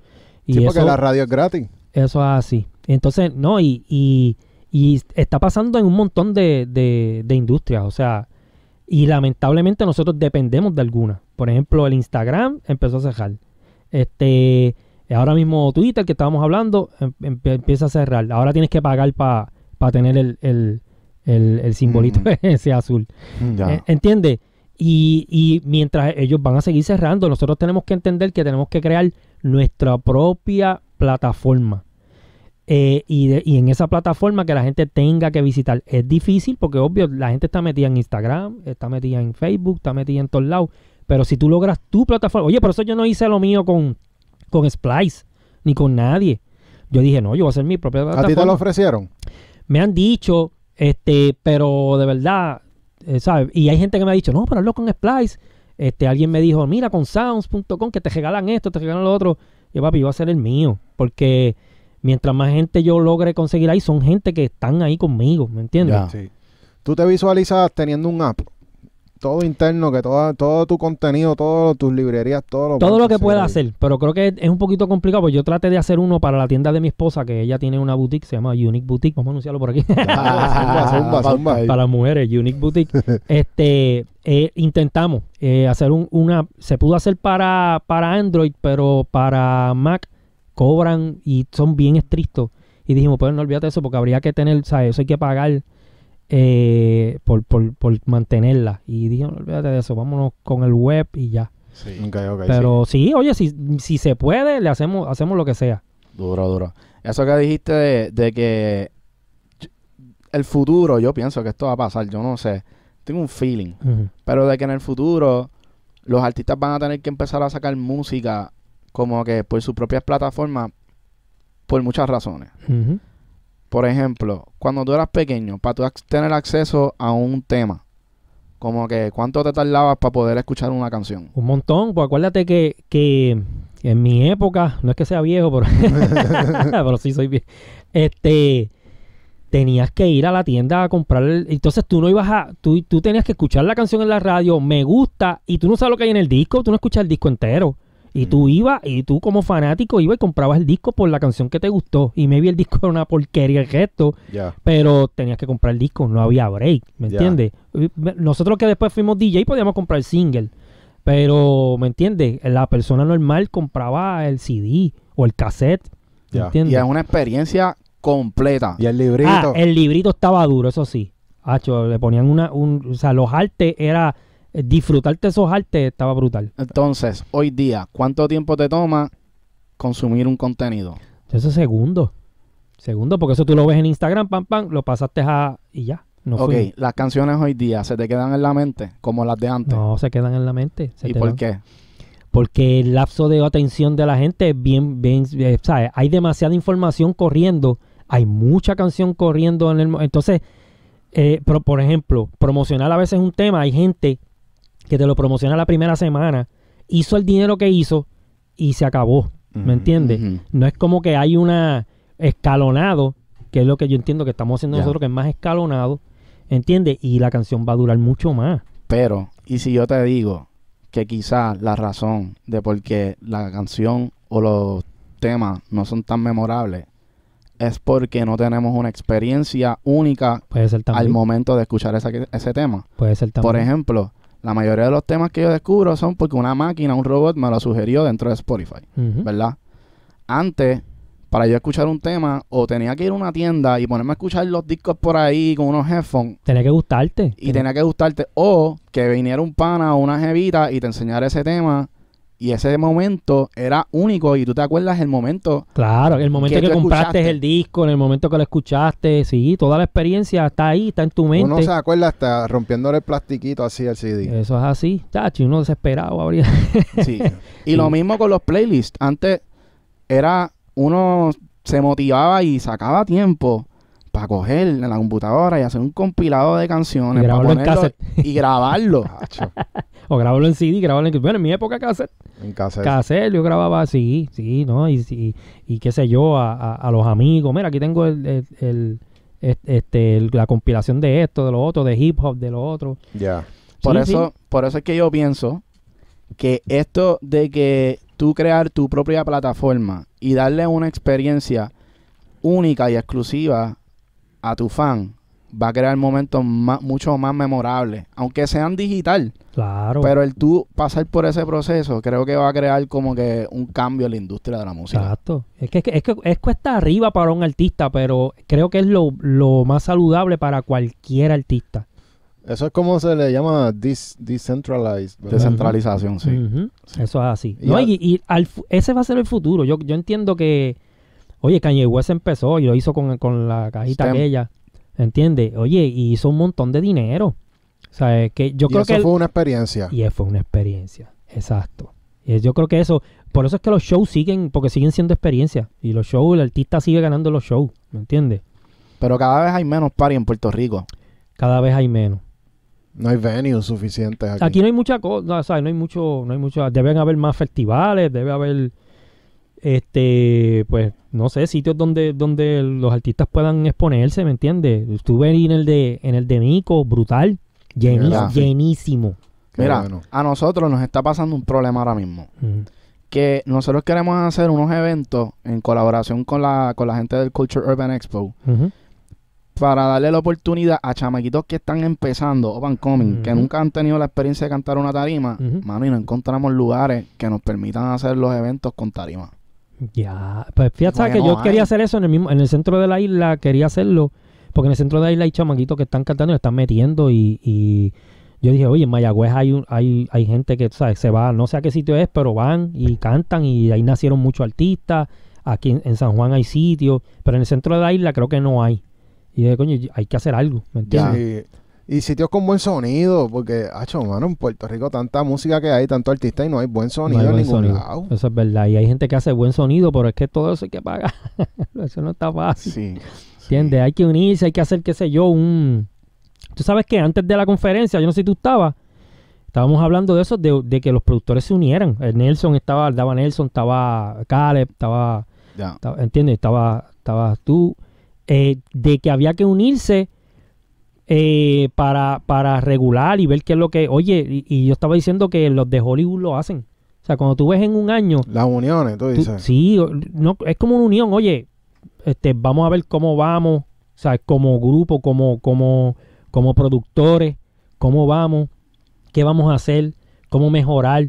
sí, porque la radio es gratis. Eso es así. Entonces, no, y, está pasando en un montón de, de, industrias, o sea, y lamentablemente nosotros dependemos de algunas. Por ejemplo, el Instagram empezó a cerrar. Este, ahora mismo Twitter, que estábamos hablando, em, em, empieza a cerrar. Ahora tienes que pagar para tener el, el, el, simbolito mm. <laughs> ese azul. Mm, e, ¿Entiendes? y mientras ellos van a seguir cerrando, nosotros tenemos que entender que tenemos que crear nuestra propia plataforma. Eh, y, en esa plataforma que la gente tenga que visitar. Es difícil porque obvio la gente está metida en Instagram, está metida en Facebook, está metida en todos lados. Pero si tú logras tu plataforma, oye, por eso yo no hice lo mío con, con Splice, ni con nadie. Yo dije, no, yo voy a hacer mi propia plataforma. ¿A ti te lo ofrecieron? Me han dicho, este, pero de verdad, eh, ¿sabes? Y hay gente que me ha dicho, no, pero hazlo con Splice. Este, alguien me dijo, mira con sounds.com que te regalan esto, te regalan lo otro. Yo, papi, voy a ser el mío. Porque mientras más gente yo logre conseguir ahí, son gente que están ahí conmigo, ¿me entiendes? Sí. ¿Tú te visualizas teniendo un app? todo interno, que todo, todo tu contenido, todas tus librerías, todo lo Todo lo que pueda hacer, pero creo que es un poquito complicado, porque yo traté de hacer uno para la tienda de mi esposa, que ella tiene una boutique, se llama Unique Boutique, vamos a anunciarlo por aquí. <laughs> Para, mujeres, Unique Boutique. <laughs> este eh, intentamos eh, hacer un, una, se pudo hacer para, para Android, pero para Mac cobran y son bien estrictos. Y dijimos, pues no olvídate eso, porque habría que tener, ¿sabes? Eso hay que pagar eh, por, por, mantenerla. Y dije, olvídate de eso, vámonos con el web y ya. Sí. Pero sí. oye, si, si se puede, le hacemos, hacemos lo que sea. Duro, duro. Eso que dijiste de, que el futuro, yo pienso que esto va a pasar, yo no sé. Tengo un feeling. Pero de que en el futuro los artistas van a tener que empezar a sacar música como que por sus propias plataformas por muchas razones. Por ejemplo, cuando tú eras pequeño, para tener acceso a un tema, como que cuánto te tardabas para poder escuchar una canción. Un montón, pues acuérdate que, que en mi época, no es que sea viejo, pero, <laughs> <laughs> sí soy viejo. Este tenías que ir a la tienda a comprar. entonces tú no ibas a. Tú, tú tenías que escuchar la canción en la radio, me gusta, y tú no sabes lo que hay en el disco, tú no escuchas el disco entero. Y tú ibas, y tú como fanático ibas y comprabas el disco por la canción que te gustó. Y me vi el disco era una porquería el resto, pero tenías que comprar el disco, no había break, ¿me entiendes? Nosotros que después fuimos DJ podíamos comprar el single, pero, ¿me entiendes? La persona normal compraba el CD o el cassette, ¿me entiendes? Y es una experiencia completa. Y el librito. Ah, el librito estaba duro, eso sí. Hacho, le ponían una, un, o sea, los artes era eh, disfrutarte esos artes estaba brutal. Entonces, hoy día, ¿cuánto tiempo te toma consumir un contenido? Eso es segundo. Segundo, porque eso tú lo ves en Instagram, pam, pam, lo pasaste a... y ya. No ok, las canciones hoy día, ¿se te quedan en la mente como las de antes? No, se quedan en la mente. ¿Y por qué? Porque el lapso de atención de la gente es bien, bien, eh, ¿sabes? Hay demasiada información corriendo, hay mucha canción corriendo en el... Entonces, eh, pero por ejemplo, promocionar a veces un tema, hay gente que te lo promociona la primera semana, hizo el dinero que hizo y se acabó. ¿Me entiendes? No es como que hay una escalonado, que es lo que yo entiendo que estamos haciendo nosotros, que es más escalonado, ¿entiendes? Y la canción va a durar mucho más. Pero, ¿y si yo te digo que quizás la razón de por qué la canción o los temas no son tan memorables es porque no tenemos una experiencia única al momento de escuchar ese tema. Puede ser también. Por ejemplo, la mayoría de los temas que yo descubro son porque una máquina, un robot me lo sugirió dentro de Spotify, ¿verdad? Antes, para yo escuchar un tema, o tenía que ir a una tienda y ponerme a escuchar los discos por ahí con unos headphones. Tenía que gustarte. Y tenía que gustarte. O que viniera un pana o una jevita y te enseñara ese tema y ese momento era único y tú te acuerdas el momento. Claro, el momento que, compraste el disco, en el momento que lo escuchaste, sí, toda la experiencia está ahí, está en tu mente. Uno se acuerda hasta rompiéndole el plastiquito así al CD. Eso es así, chachi, uno desesperado habría. sí. <laughs> Y lo mismo con los playlists. Antes era uno se motivaba y sacaba tiempo a coger en la computadora y hacer un compilado de canciones. Y grabarlo Y grabarlo. <laughs> o grabarlo en CD, grabarlo en... Bueno, en mi época cassette. En cassette. yo grababa así sí, ¿no? Y, y, y qué sé yo, a, los amigos. Mira, aquí tengo este, el, la compilación de esto, de lo otro, de hip hop, de lo otro. Ya. Por eso, por eso es que yo pienso que esto de que tú crear tu propia plataforma y darle una experiencia única y exclusiva a tu fan va a crear momentos mucho más memorables, aunque sean digital. Claro. Pero el tú pasar por ese proceso creo que va a crear como que un cambio en la industria de la música. Exacto. Es que es, que, es cuesta arriba para un artista, pero creo que es lo, más saludable para cualquier artista. Eso es como se le llama decentralized. Descentralización, sí. Eso es así. Y, ese va a ser el futuro. Yo, yo entiendo que Oye, Kanye West empezó y lo hizo con, la cajita Stem. aquella. ¿Entiendes? Oye, y hizo un montón de dinero. O sea, que yo creo que. Eso fue una experiencia. Y fue una experiencia. Exacto. Y yo creo que eso. Por eso es que los shows siguen, porque siguen siendo experiencias. Y los shows, el artista sigue ganando los shows. ¿Me entiendes? Pero cada vez hay menos party en Puerto Rico. Cada vez hay menos. No hay venues suficientes aquí. Aquí no hay mucha cosa, ¿sabes? no hay mucho, no hay mucho, deben haber más festivales, debe haber este pues no sé sitios donde donde los artistas puedan exponerse me entiendes estuve en el de en el de Nico brutal llenísimo mira a nosotros nos está pasando un problema ahora mismo que nosotros queremos hacer unos eventos en colaboración con la con la gente del Culture Urban Expo para darle la oportunidad a chamaquitos que están empezando open coming que nunca han tenido la experiencia de cantar una tarima mano y no encontramos lugares que nos permitan hacer los eventos con tarima ya, pues fíjate que yo quería hacer eso en el mismo, en el centro de la isla, quería hacerlo, porque en el centro de la isla hay chamaquitos que están cantando y están metiendo y, y yo dije, oye, en Mayagüez hay, hay, hay gente que ¿sabes? se va, no sé a qué sitio es, pero van y cantan y ahí nacieron muchos artistas, aquí en, San Juan hay sitios, pero en el centro de la isla creo que no hay. Y dije, coño, hay que hacer algo, ¿me entiendes? Y sitios con buen sonido, porque, hecho mano, en Puerto Rico tanta música que hay, tanto artista y no hay buen sonido ningún Eso es verdad. Y hay gente que hace buen sonido, pero es que todo eso hay que pagar. <laughs> eso no está fácil. Sí. ¿Entiendes? Hay que unirse, hay que hacer, qué sé yo, un... Tú sabes que antes de la conferencia, yo no sé si tú estabas, estábamos hablando de eso, de, que los productores se unieran. Eh, Nelson estaba, daba Nelson, estaba Caleb, estaba... Ya. estaba ¿Entiendes? Estaba, tú. Eh, de que había que unirse eh, para, para regular y ver qué es lo que... Oye, y, yo estaba diciendo que los de Hollywood lo hacen. O sea, cuando tú ves en un año... Las uniones, tú dices. sí, no, es como una unión. Oye, este, vamos a ver cómo vamos, o sea, como grupo, como, como, como productores, cómo vamos, qué vamos a hacer, cómo mejorar,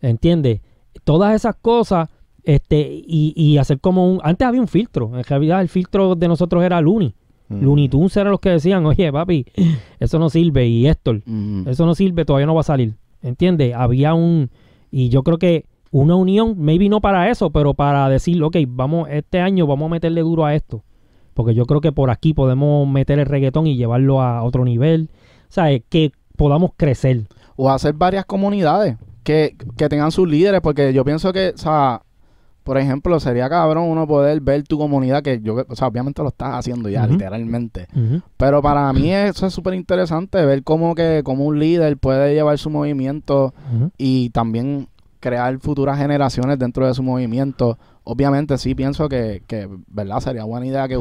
¿entiendes? Todas esas cosas, este, y, y hacer como un... Antes había un filtro, en realidad el filtro de nosotros era Luni. Lunitun Looney eran los que decían, oye, papi, eso no sirve. Y Héctor, eso no sirve, todavía no va a salir. ¿Entiendes? Había un... Y yo creo que una unión, maybe no para eso, pero para decir, ok, vamos, este año vamos a meterle duro a esto. Porque yo creo que por aquí podemos meter el reggaetón y llevarlo a otro nivel. O sea, que podamos crecer. O hacer varias comunidades que, que tengan sus líderes, porque yo pienso que, o sea, por ejemplo, sería cabrón uno poder ver tu comunidad, que yo, o sea, obviamente lo estás haciendo ya, literalmente. Pero para mí eso es súper interesante, ver cómo que, como un líder puede llevar su movimiento y también crear futuras generaciones dentro de su movimiento. Obviamente sí pienso que, ¿verdad? Sería buena idea que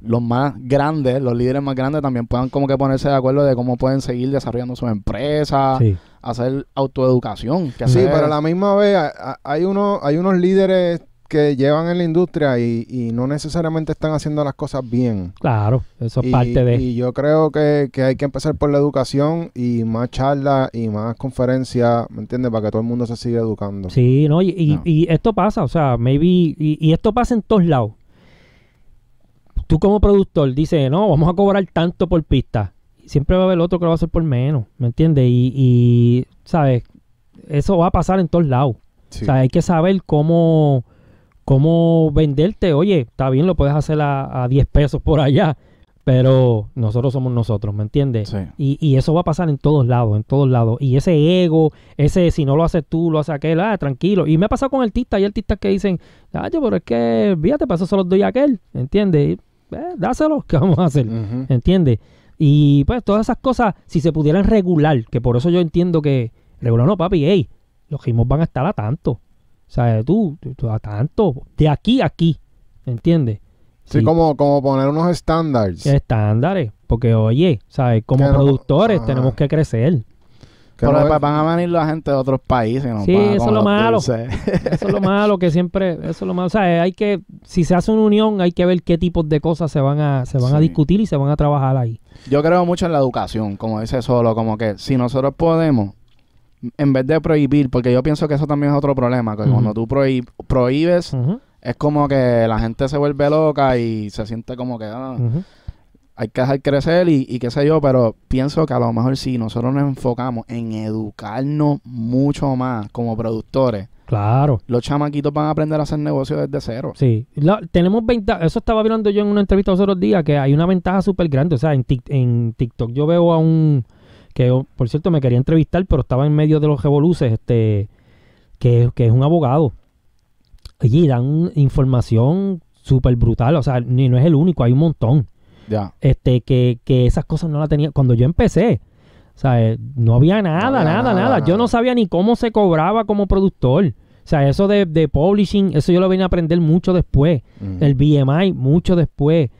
los más grandes, los líderes más grandes también puedan como que ponerse de acuerdo de cómo pueden seguir desarrollando sus empresas. Sí hacer autoeducación. sí, pero a la misma vez hay, uno, hay unos líderes que llevan en la industria y, no necesariamente están haciendo las cosas bien. Claro, eso es parte de... Y yo creo que, hay que empezar por la educación y más charlas y más conferencias, ¿me entiendes? Para que todo el mundo se siga educando. Sí, no, y, esto pasa, o sea, maybe... y esto pasa en todos lados. Tú como productor dices, no, vamos a cobrar tanto por pista siempre va a haber otro que lo va a hacer por menos, ¿me entiendes? Y, y, ¿sabes? Eso va a pasar en todos lados. O sea, hay que saber cómo, cómo venderte. Oye, está bien, lo puedes hacer a, a 10 pesos por allá, pero nosotros somos nosotros, ¿me entiendes? Y, eso va a pasar en todos lados, en todos lados. Y ese ego, ese si no lo haces tú, lo hace aquel, ah, tranquilo. Y me ha pasado con artistas, hay artistas que dicen, ay, pero es que, fíjate, para eso se los doy a aquel, ¿entiendes? Eh, dáselo, <laughs> ¿qué vamos a hacer? ¿Entiendes? Y pues todas esas cosas, si se pudieran regular, que por eso yo entiendo que, regular no, papi, ey los gimos van a estar a tanto. O sea, tú, a tanto, de aquí a aquí, ¿entiendes? Sí, como, como poner unos estándares. Estándares, porque oye, ¿sabes? Como productores ah. tenemos que crecer. Pero después van a venir la gente de otros países. Sí, eso es lo malo. Eso es lo malo, que siempre, eso es lo malo. O sea, eh, hay que, si se hace una unión, hay que ver qué tipos de cosas se van a, se van a discutir y se van a trabajar ahí. Yo creo mucho en la educación, como dice Solo, como que si nosotros podemos, en vez de prohibir, porque yo pienso que eso también es otro problema, que cuando tú prohíbes, es como que la gente se vuelve loca y se siente como que... Ah, hay que dejar crecer y, qué sé yo, pero pienso que a lo mejor si nosotros nos enfocamos en educarnos mucho más como productores. Claro. Los chamaquitos van a aprender a hacer negocio desde cero. Sí. tenemos ventaja. Eso estaba viendo yo en una entrevista los otros días, que hay una ventaja súper grande. O sea, en, en, TikTok yo veo a un. Que por cierto, me quería entrevistar, pero estaba en medio de los revoluces, este. Que, es un abogado. y dan información súper brutal. O sea, ni no es el único, hay un montón. Este, que, esas cosas no las tenía. Cuando yo empecé, no había nada, nada, nada, Yo no sabía ni cómo se cobraba como productor. O sea, eso de, publishing, eso yo lo vine a aprender mucho después. Mm. El BMI, mucho después.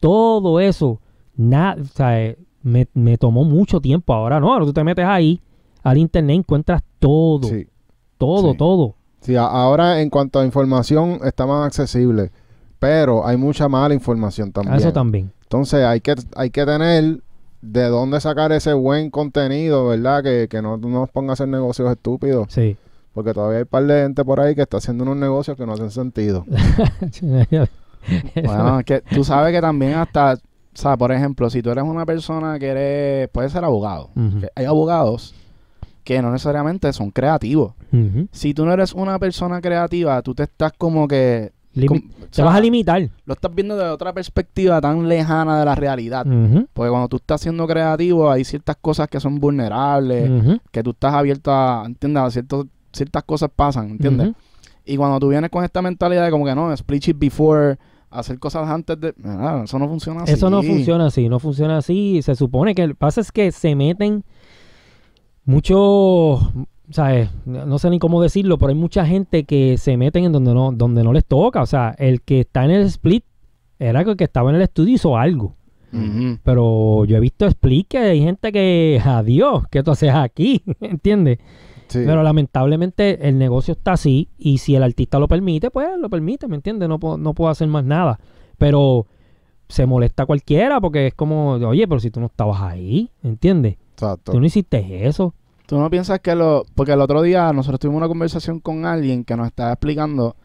Todo eso, me, tomó mucho tiempo. Ahora no, ahora tú te metes ahí, al internet encuentras todo. Todo, todo. Sí, ahora en cuanto a información está más accesible, pero hay mucha mala información también. Ah, eso también. Entonces hay que, hay que tener de dónde sacar ese buen contenido, ¿verdad? Que, no, nos ponga a hacer negocios estúpidos. Sí. Porque todavía hay un par de gente por ahí que está haciendo unos negocios que no hacen sentido. <laughs> bueno, que tú sabes que también hasta, o sea, por ejemplo, si tú eres una persona que eres, puede ser abogado. Hay abogados que no necesariamente son creativos. Si tú no eres una persona creativa, tú te estás como que se vas a limitar. Lo estás viendo de otra perspectiva tan lejana de la realidad. Porque cuando tú estás siendo creativo, hay ciertas cosas que son vulnerables, que tú estás abierto a, ¿entiendes? ciertas cosas pasan, ¿entiendes? Y cuando tú vienes con esta mentalidad de como que no, split it before, hacer cosas antes de... eso no funciona así. Eso no funciona así, no funciona así. Se supone que... Lo que pasa es que se meten mucho... ¿sabes? No sé ni cómo decirlo, pero hay mucha gente que se meten en donde no, donde no les toca. O sea, el que está en el split era el que estaba en el estudio hizo algo. Pero yo he visto split que hay gente que, adiós, que tú haces aquí? <laughs> ¿Entiendes? Pero lamentablemente el negocio está así y si el artista lo permite, pues lo permite, ¿me entiendes? No, puedo, hacer más nada. Pero se molesta cualquiera porque es como, oye, pero si tú no estabas ahí, ¿entiendes? Exacto. Tú no hiciste eso. Tú no piensas que lo. Porque el otro día nosotros tuvimos una conversación con alguien que nos estaba explicando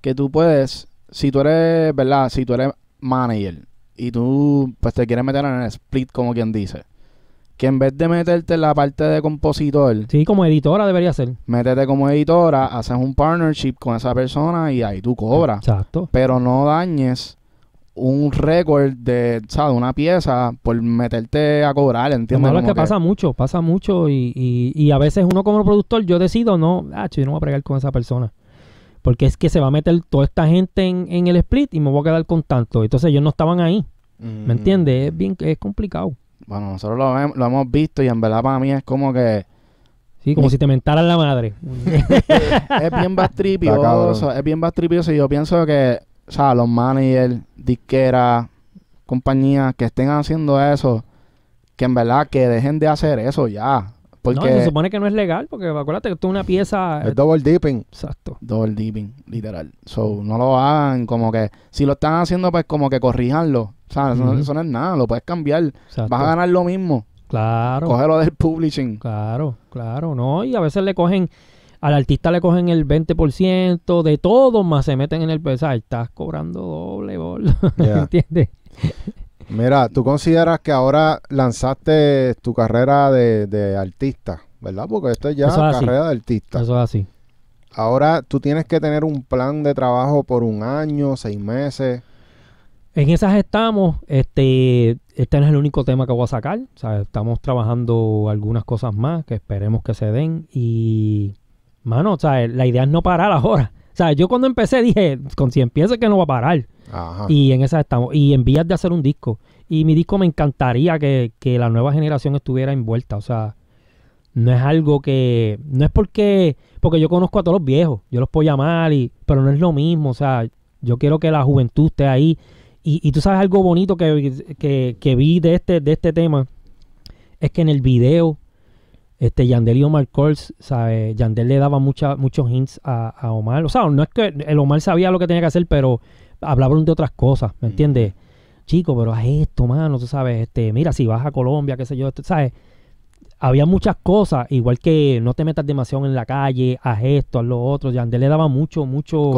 que tú puedes, si tú eres, ¿verdad? Si tú eres manager y tú pues te quieres meter en el split, como quien dice. Que en vez de meterte en la parte de compositor. Sí, como editora debería ser. Métete como editora, haces un partnership con esa persona y ahí tú cobras. Exacto. Pero no dañes un récord de, ¿sabes? Una pieza por meterte a cobrar, ¿entiendes? Lo es que, pasa mucho, pasa mucho y, y, a veces uno como productor, yo decido, no, ah, yo no voy a pregar con esa persona. Porque es que se va a meter toda esta gente en, en el split y me voy a quedar con tanto. Entonces ellos no estaban ahí. ¿Me mm. entiendes? Es bien es complicado. Bueno, nosotros lo, lo hemos visto y en verdad para mí es como que... Sí, como si te mentaran la madre. <laughs> es bien <laughs> bastripioso, es bien bastripioso y yo pienso que o sea, los managers, disqueras, compañías que estén haciendo eso, que en verdad que dejen de hacer eso ya. Porque no, se supone que no es legal, porque acuérdate que esto una pieza... Es double dipping. Exacto. Double dipping, literal. So, no lo hagan como que... Si lo están haciendo, pues como que corrijanlo. O sea, eso, no, es nada, lo puedes cambiar. Vas a ganar lo mismo. Claro. Cógelo del publishing. Claro, claro, ¿no? Y a veces le cogen al artista le cogen el 20% de todo, más se meten en el pesar. Estás cobrando doble, bol. <laughs> ¿Entiendes? Mira, tú consideras que ahora lanzaste tu carrera de, artista, ¿verdad? Porque esto es ya es carrera de artista. Eso es así. Ahora tú tienes que tener un plan de trabajo por un año, seis meses. En esas estamos. Este, este no es el único tema que voy a sacar. O sea, estamos trabajando algunas cosas más que esperemos que se den. Y mano, o sea, la idea es no parar ahora. O sea, yo cuando empecé dije, con si empieza que no va a parar. Y en esa estamos. Y en vías de hacer un disco. Y mi disco me encantaría que, la nueva generación estuviera envuelta. O sea, no es algo que. No es porque. Porque yo conozco a todos los viejos. Yo los puedo llamar, y, pero no es lo mismo. O sea, yo quiero que la juventud esté ahí. Y, tú sabes algo bonito que, que, que vi de este, de este tema. Es que en el video este, Yandel y Omar Kors ¿sabes? Yandel le daba mucha, muchos hints a, Omar. O sea, no es que el Omar sabía lo que tenía que hacer, pero hablaban de otras cosas, ¿me entiendes? Mm. Chico, pero haz esto, mano, tú sabes, este, mira, si vas a Colombia, qué sé yo, ¿sabes? Había muchas cosas, igual que no te metas demasiado en la calle, haz esto, haz lo otro. Yandel le daba mucho, mucho,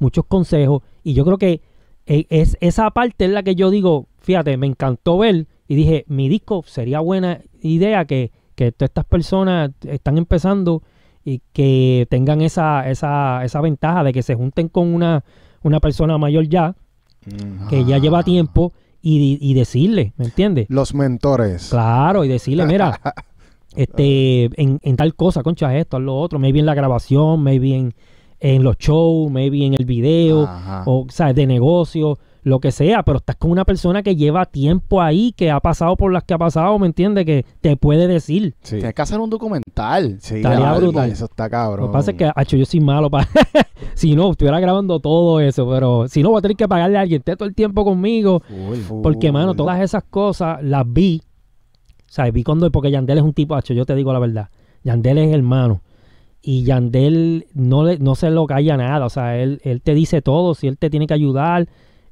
muchos consejos. Y yo creo que e, es, esa parte es la que yo digo, fíjate, me encantó ver y dije, mi disco sería buena idea que que estas personas están empezando y que tengan esa, esa, esa ventaja de que se junten con una, una persona mayor ya, mm. que ya lleva ah. tiempo, y, decirle, ¿me entiendes? Los mentores. Claro, y decirle, mira, <laughs> este, en, tal cosa, concha, esto, lo otro, maybe en la grabación, maybe en, en los shows, maybe en el video, o, ¿sabes? De negocio lo que sea, pero estás con una persona que lleva tiempo ahí, que ha pasado por las que ha pasado, ¿me entiendes? Que te puede decir. Sí. Tienes que un documental. Sí, Estaría brutal. Eso está cabrón. Lo que pasa es que, hecho yo soy malo para... <laughs> si no, estuviera grabando todo eso, pero si no, voy a tener que pagarle a alguien. Esté todo el tiempo conmigo. porque, mano, todas esas cosas las vi. O sea, vi cuando... Porque Yandel es un tipo, hecho yo te digo la verdad. Yandel es hermano y Yandel no, le, no se lo calla nada, o sea, él, él te dice todo, si él te tiene que ayudar,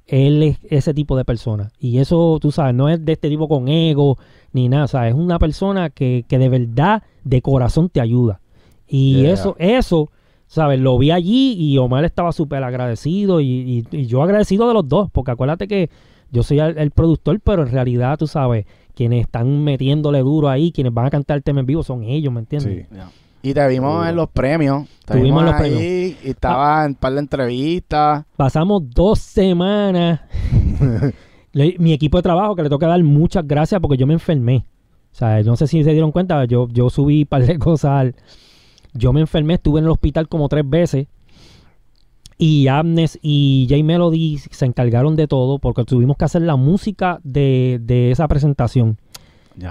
él es ese tipo de persona. Y eso, tú sabes, no es de este tipo con ego ni nada. O sea, es una persona que, que de verdad, de corazón te ayuda. Y eso, eso, ¿sabes? Lo vi allí y Omar estaba súper agradecido y, yo agradecido de los dos, porque acuérdate que yo soy el, productor, pero en realidad, tú sabes, quienes están metiéndole duro ahí, quienes van a cantar el tema en vivo son ellos, ¿me entiendes? Sí. Y te vimos en los premios. Te Tuvimos ahí, Y estaba ah. en un par de entrevistas. Pasamos dos semanas. <laughs> Mi equipo de trabajo, que le toca dar muchas gracias porque yo me enfermé. O sea, no sé si se dieron cuenta, yo, yo subí un par de <laughs> cosas. Yo me enfermé, estuve en el hospital como tres veces. Y Amnes y Jay Melody se encargaron de todo porque tuvimos que hacer la música de, de esa presentación y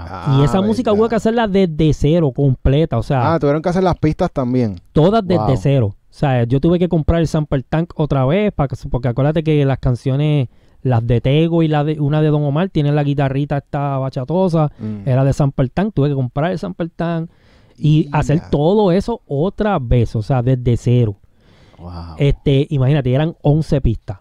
esa ah, música hubo que hacerla desde cero, completa. O sea. Ah, tuvieron que hacer las pistas también. Todas desde cero. O sea, yo tuve que comprar el Sample Tank otra vez, porque acuérdate que las canciones, las de Tego y la una de Don Omar, tienen la guitarrita esta bachatosa, mm. era de Sample Tank, tuve que comprar el Sample Tank y hacer todo eso otra vez, o sea, desde cero. Este, imagínate, eran 11 pistas.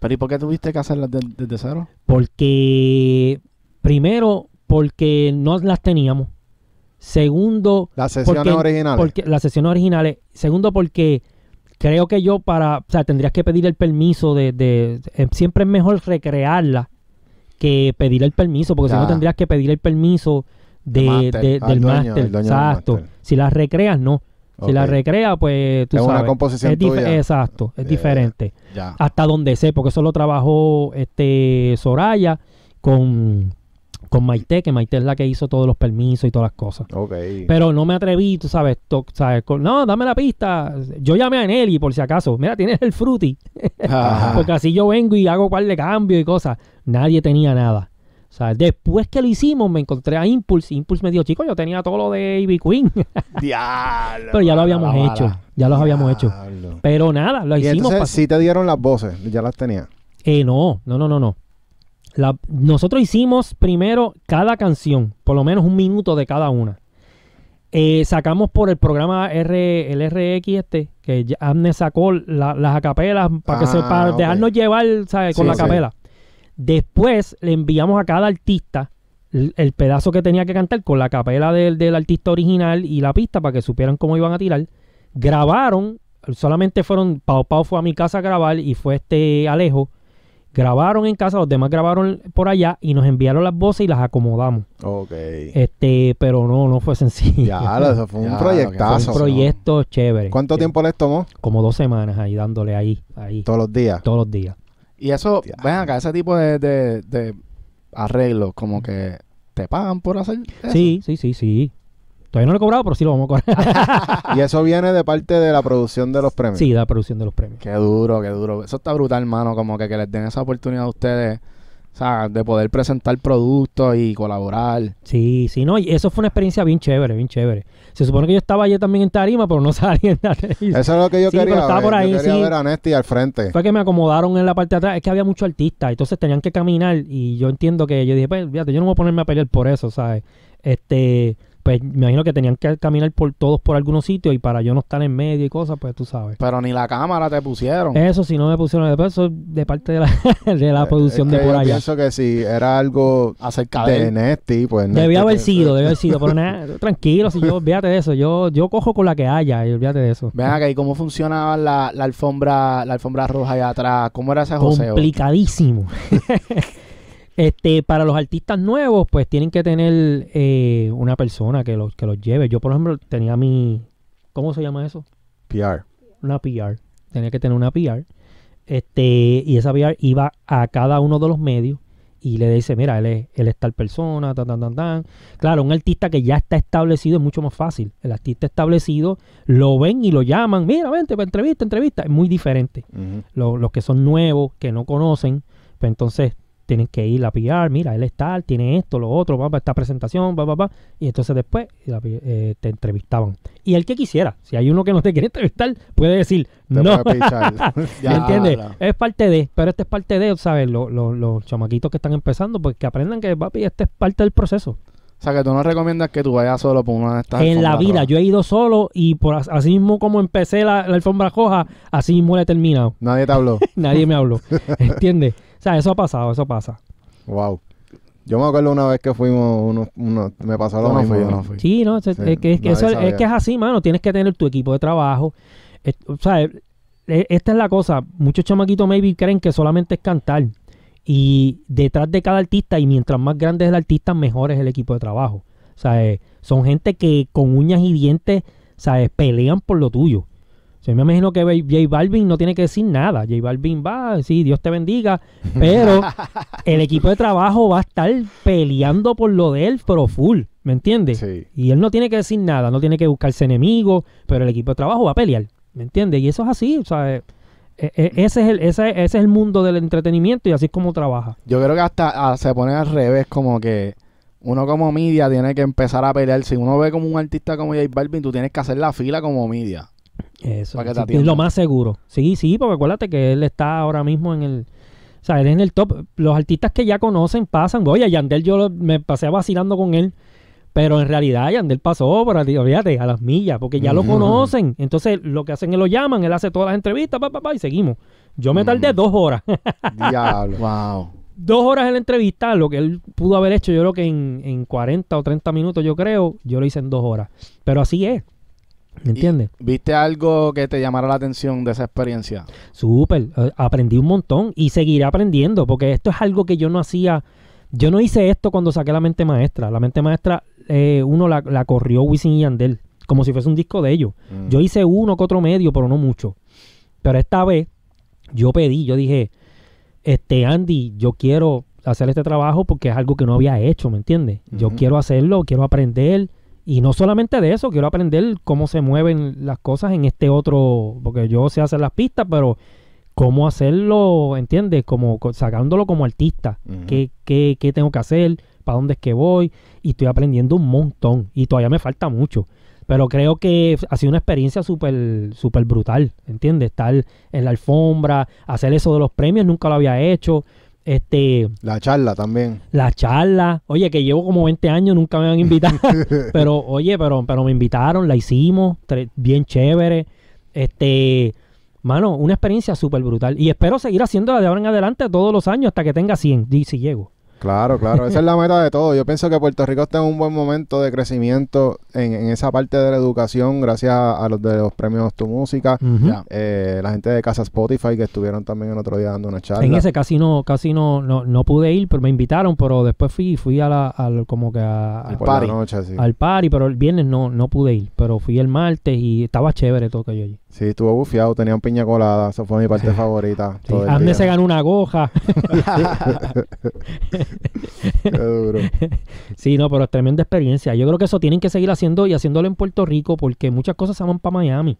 Pero ¿y por qué tuviste que hacerlas desde cero? Porque primero porque no las teníamos. Segundo, las sesiones porque, originales. Porque, las sesiones originales. Segundo, porque creo que yo para, o sea, tendrías que pedir el permiso de, eh, siempre es mejor recrearla que pedir el permiso, porque si no tendrías que pedir el permiso de, del máster. Exacto. Si las recreas, no. Si las la pues tú es Una composición es tuya. Exacto, es eh, diferente. Hasta donde sé, porque eso lo trabajó este Soraya con con Maite, que Maite es la que hizo todos los permisos y todas las cosas. Ok. Pero no me atreví, tú sabes, no, dame la pista. Yo llamé a Nelly por si acaso. Mira, tienes el fruity. <laughs> Porque así yo vengo y hago cuál de cambio y cosas. Nadie tenía nada. después que lo hicimos, me encontré a Impulse. Impulse me dijo, chico, yo tenía todo lo de Ivy Queen. <laughs> Diablo, Pero ya lo habíamos hecho. Ya los habíamos hecho. Pero nada, lo y hicimos. Entonces, sí te dieron las voces, ya las tenía. Eh, no, no, no, no nosotros hicimos primero cada canción, por lo menos un minuto de cada una. Eh, sacamos por el programa R, el RX este, que Amnes sacó las acapelas para, que se, ah, para dejarnos llevar con la capela. Después le enviamos a cada artista el, pedazo que tenía que cantar con la capela del, del artista original y la pista para que supieran cómo iban a tirar. Grabaron, solamente fueron, Pau Pau fue a mi casa a grabar y fue este Alejo grabaron en casa, los demás grabaron por allá y nos enviaron las voces y las acomodamos. Ok. Este, pero no, no fue sencillo. Ya, eso fue un <laughs> proyectazo. un proyecto chévere. ¿Cuánto eh, tiempo les tomó? Como dos semanas ahí dándole ahí, ahí. Todos los días. Todos los días. Y eso, ven acá, ese tipo de, de, de arreglos, como que te pagan por hacer eso? Sí, sí, sí, sí. Todavía no lo he cobrado, pero sí lo vamos a cobrar. <laughs> y eso viene de parte de la producción de los premios. Sí, de la producción de los premios. Qué duro, qué duro. Eso está brutal, hermano, como que, que les den esa oportunidad a ustedes. O sea, de poder presentar productos y colaborar. Sí, sí, no, y eso fue una experiencia bien chévere, bien chévere. Se supone que yo estaba ayer también en Tarima, pero no <laughs> salí en la Eso es lo que yo quería ver. yo quería ver al frente. Fue que me acomodaron en la parte de atrás, es que había muchos artistas, entonces tenían que caminar y yo entiendo que yo dije, pues, fíjate, yo no voy a ponerme a pelear por eso, ¿sabes? Este, pues me imagino que tenían que caminar por todos por algunos sitios y para yo no estar en medio y cosas, pues tú sabes. Pero ni la cámara te pusieron. Eso si no me pusieron. Eso de parte de la, <laughs> eh, producción de por yo allá. pienso que si era algo acerca de, pues... debía haber sido, debía haber <laughs> sido. Pero nada, tranquilo, si yo, olvídate de eso. Yo, yo cojo con la que haya y olvídate de eso. Vean que ¿y cómo funcionaba la, la, alfombra la alfombra roja allá atrás? ¿Cómo era ese joseo? Complicadísimo. <laughs> Este, para los artistas nuevos, pues tienen que tener eh, una persona que los, que los lleve. Yo, por ejemplo, tenía mi. ¿Cómo se llama eso? PR. Una PR. Tenía que tener una PR. Este, y esa PR iba a cada uno de los medios y le dice, mira, él es, él es tal persona, tan, tan, tan, tan. Claro, un artista que ya está establecido es mucho más fácil. El artista establecido lo ven y lo llaman, mira, vente, entrevista, entrevista. Es muy diferente. los, que son nuevos, que no conocen, pues entonces tienen que ir a pillar mira, él está, tiene esto, lo otro, va, esta presentación, va, va, va. Y entonces después eh, te entrevistaban. Y el que quisiera, si hay uno que no te quiere entrevistar, puede decir, te no. <laughs> <laughs> ¿Entiendes? Es parte de, pero este es parte de, ¿sabes? Los, chamaquitos que están empezando, porque pues, aprendan que, papi, este es parte del proceso. O sea, que tú no recomiendas que tú vayas solo por una de estas. En la vida, yo he ido solo y por así mismo como empecé la, alfombra roja, así mismo he terminado. Nadie te habló. <laughs> Nadie me habló. ¿Entiendes? O sea, eso ha pasado, eso pasa. Wow. Yo me acuerdo una vez que fuimos, unos... me pasó lo no mismo. Sí, no, es, que, es, así, mano. Tienes que tener tu equipo de trabajo. o sea, e, e, esta es la cosa. Muchos chamaquitos maybe creen que solamente es cantar. Y detrás de cada artista, y mientras más grande es el artista, mejor es el equipo de trabajo. O sea, e, son gente que con uñas y dientes, ¿sabes? Pelean por lo tuyo yo me imagino que J Balvin no tiene que decir nada. J Balvin va, sí, Dios te bendiga. Pero <laughs> el equipo de trabajo va a estar peleando por lo de él, pero full. ¿Me entiendes? Y él no tiene que decir nada, no tiene que buscarse enemigos, pero el equipo de trabajo va a pelear. ¿Me entiendes? Y eso es así, o sea. Eh, eh, ese es, el, ese, es el mundo del entretenimiento y así es como trabaja. Yo creo que hasta ah, se pone al revés, como que uno como media tiene que empezar a pelear. Si uno ve como un artista como J Balvin, tú tienes que hacer la fila como media. Eso, es lo más seguro. Sí, sí, porque acuérdate que él está ahora mismo en el... O sea, él en el top. Los artistas que ya conocen pasan. Oye, Yandel yo me pasé vacilando con él. Pero en realidad Yandel pasó por fíjate, a las millas, porque ya lo conocen. Entonces lo que hacen es lo llaman, él hace todas las entrevistas, pa, pa, y seguimos. Yo me tardé dos horas. Diablo. <laughs> wow. Dos horas en la entrevista, lo que él pudo haber hecho, yo creo que en, en 40 o 30 minutos, yo creo, yo lo hice en dos horas. Pero así es. ¿Me entiendes? ¿Viste algo que te llamara la atención de esa experiencia? Súper, eh, aprendí un montón y seguiré aprendiendo porque esto es algo que yo no hacía, yo no hice esto cuando saqué la mente maestra, la mente maestra eh, uno la, corrió Wisin y Andel como si fuese un disco de ellos. Mm. Yo hice uno que otro medio, pero no mucho. Pero esta vez yo pedí, yo dije, este Andy, yo quiero hacer este trabajo porque es algo que no había hecho, ¿me entiendes? Yo quiero hacerlo, quiero aprender, y no solamente de eso, quiero aprender cómo se mueven las cosas en este otro, porque yo sé hacer las pistas, pero cómo hacerlo, ¿entiendes? Como sacándolo como artista. ¿Qué, qué, tengo que hacer? ¿Para dónde es que voy? Y estoy aprendiendo un montón. Y todavía me falta mucho. Pero creo que ha sido una experiencia súper super brutal, ¿entiendes? Estar en la alfombra, hacer eso de los premios, nunca lo había hecho. Este, la charla también. La charla. Oye, que llevo como 20 años, nunca me han invitar <laughs> pero, oye, pero, pero me invitaron, la hicimos, bien chévere. Este, mano, una experiencia súper brutal. Y espero seguir haciéndola de ahora en adelante todos los años hasta que tenga 100, dice si llego. Claro, claro, esa es la <laughs> meta de todo. Yo pienso que Puerto Rico está en un buen momento de crecimiento en, esa parte de la educación, gracias a, los de los premios Tu Música, eh, la gente de Casa Spotify que estuvieron también el otro día dando una charla. En ese casi no, casi no, no, pude ir, pero me invitaron, pero después fui, fui a al, como que al party, pero el viernes no, no pude ir, pero fui el martes y estaba chévere todo que yo allí. Sí, estuvo bufiado, tenía un piña colada, esa fue mi parte favorita. Sí, Andes se ganó una goja. <laughs> Qué <laughs> Sí, no, pero es tremenda experiencia. Yo creo que eso tienen que seguir haciendo y haciéndolo en Puerto Rico porque muchas cosas se van para Miami.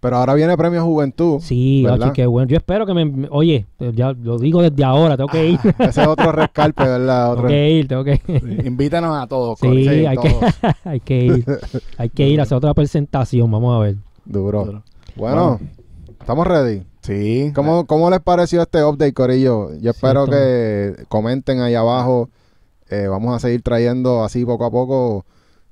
Pero ahora viene Premio Juventud. Sí, qué bueno. Yo espero que me. Oye, ya lo digo desde ahora, tengo que ir. <laughs> ese es otro rescalpe, ¿verdad? Tengo que ir, tengo que ir. invítanos a todos, Sí, Que, hay que ir. Hay que ir a hacer otra presentación, vamos a ver. Duro. Bueno, ¿estamos ready? Sí. Eh. ¿Cómo, les pareció este update, Corillo? Yo espero que comenten ahí abajo. Eh, vamos a seguir trayendo así poco a poco.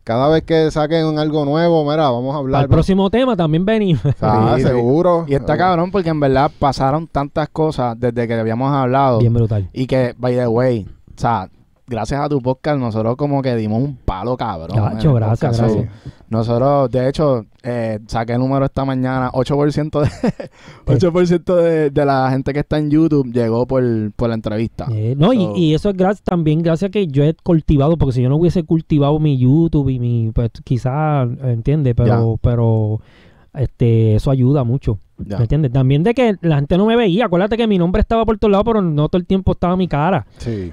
Cada vez que saquen algo nuevo, mira, vamos a hablar. Al próximo tema también venimos. <laughs> Ah, seguro. Y está cabrón porque en verdad pasaron tantas cosas desde que habíamos hablado. Bien brutal. Y que, by the way, o sea, gracias a tu podcast, nosotros como que dimos un palo, cabrón. gracias, gracias. Nosotros, de hecho, eh, saqué el número esta mañana, 8%, de, 8 <laughs> de, de, la gente que está en YouTube llegó por, la entrevista. Eh, no, y, eso es gracias, también gracias a que yo he cultivado, porque si yo no hubiese cultivado mi YouTube y mi, pues quizás, entiende, pero, pero este, eso ayuda mucho. ¿Me entiendes? También de que la gente no me veía. Acuérdate que mi nombre estaba por todos lados, pero no todo el tiempo estaba mi cara.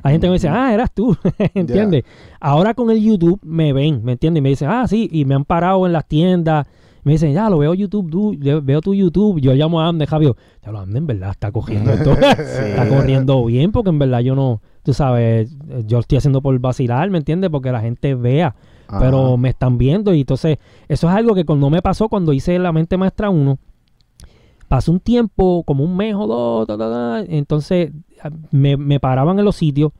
la gente me dice, ah, eras tú. <laughs> ¿Entiendes? Ahora con el YouTube me ven, ¿me entiendes? Y me dicen, ah, sí. Y me han parado en las tiendas. Me dicen, ya, lo veo YouTube, veo tu YouTube. Yo llamo a Ande Javier. Ya lo anden en verdad, está cogiendo <laughs> Está corriendo bien, porque en verdad yo no, tú sabes, yo estoy haciendo por vacilar, ¿me entiendes? Porque la gente vea. Pero me están viendo. Y entonces, eso es algo que no me pasó cuando hice La Mente Maestra 1 Pasó un tiempo, como un mes o dos, entonces me, me paraban en los sitios.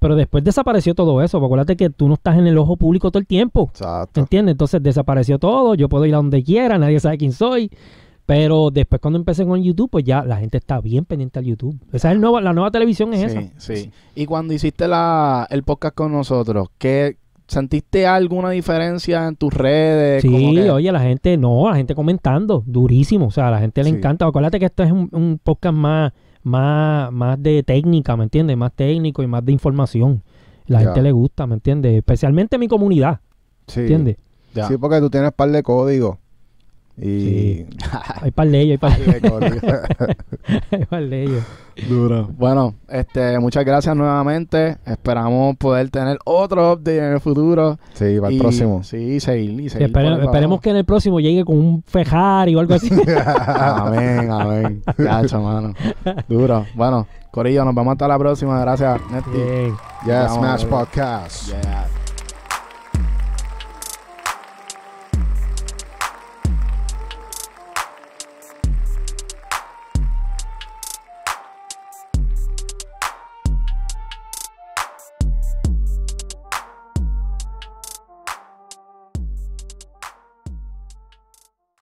Pero después desapareció todo eso. Pues acuérdate que tú no estás en el ojo público todo el tiempo. Exacto. ¿Entiendes? Entonces desapareció todo. Yo puedo ir a donde quiera, nadie sabe quién soy. Pero después cuando empecé con YouTube, pues ya la gente está bien pendiente al YouTube. Esa es el nuevo, la nueva televisión es esa. Sí, sí. Y cuando hiciste la, el podcast con nosotros, ¿qué, ¿Sentiste alguna diferencia en tus redes? Sí, oye, la gente, no, la gente comentando, durísimo, o sea, a la gente le encanta. Acuérdate que esto es un, podcast más, más, más de técnica, ¿me entiendes? Más técnico y más de información. La gente le gusta, ¿me entiendes? Especialmente mi comunidad, ¿me entiendes? Sí, porque tú tienes par de códigos. Y... <laughs> hay par de ellos, hay par de <laughs> Hay par de ellos. Duro. Bueno, este, muchas gracias nuevamente. Esperamos poder tener otro update en el futuro. Sí, para el próximo. Sí, seguir. Y seguir esperemos que en el próximo llegue con un fejar o algo así. <laughs> amén, amén. Gacho, mano. Duro. Bueno, Corillo, nos vemos hasta la próxima. Gracias, ya Yes, Podcast. Yeah.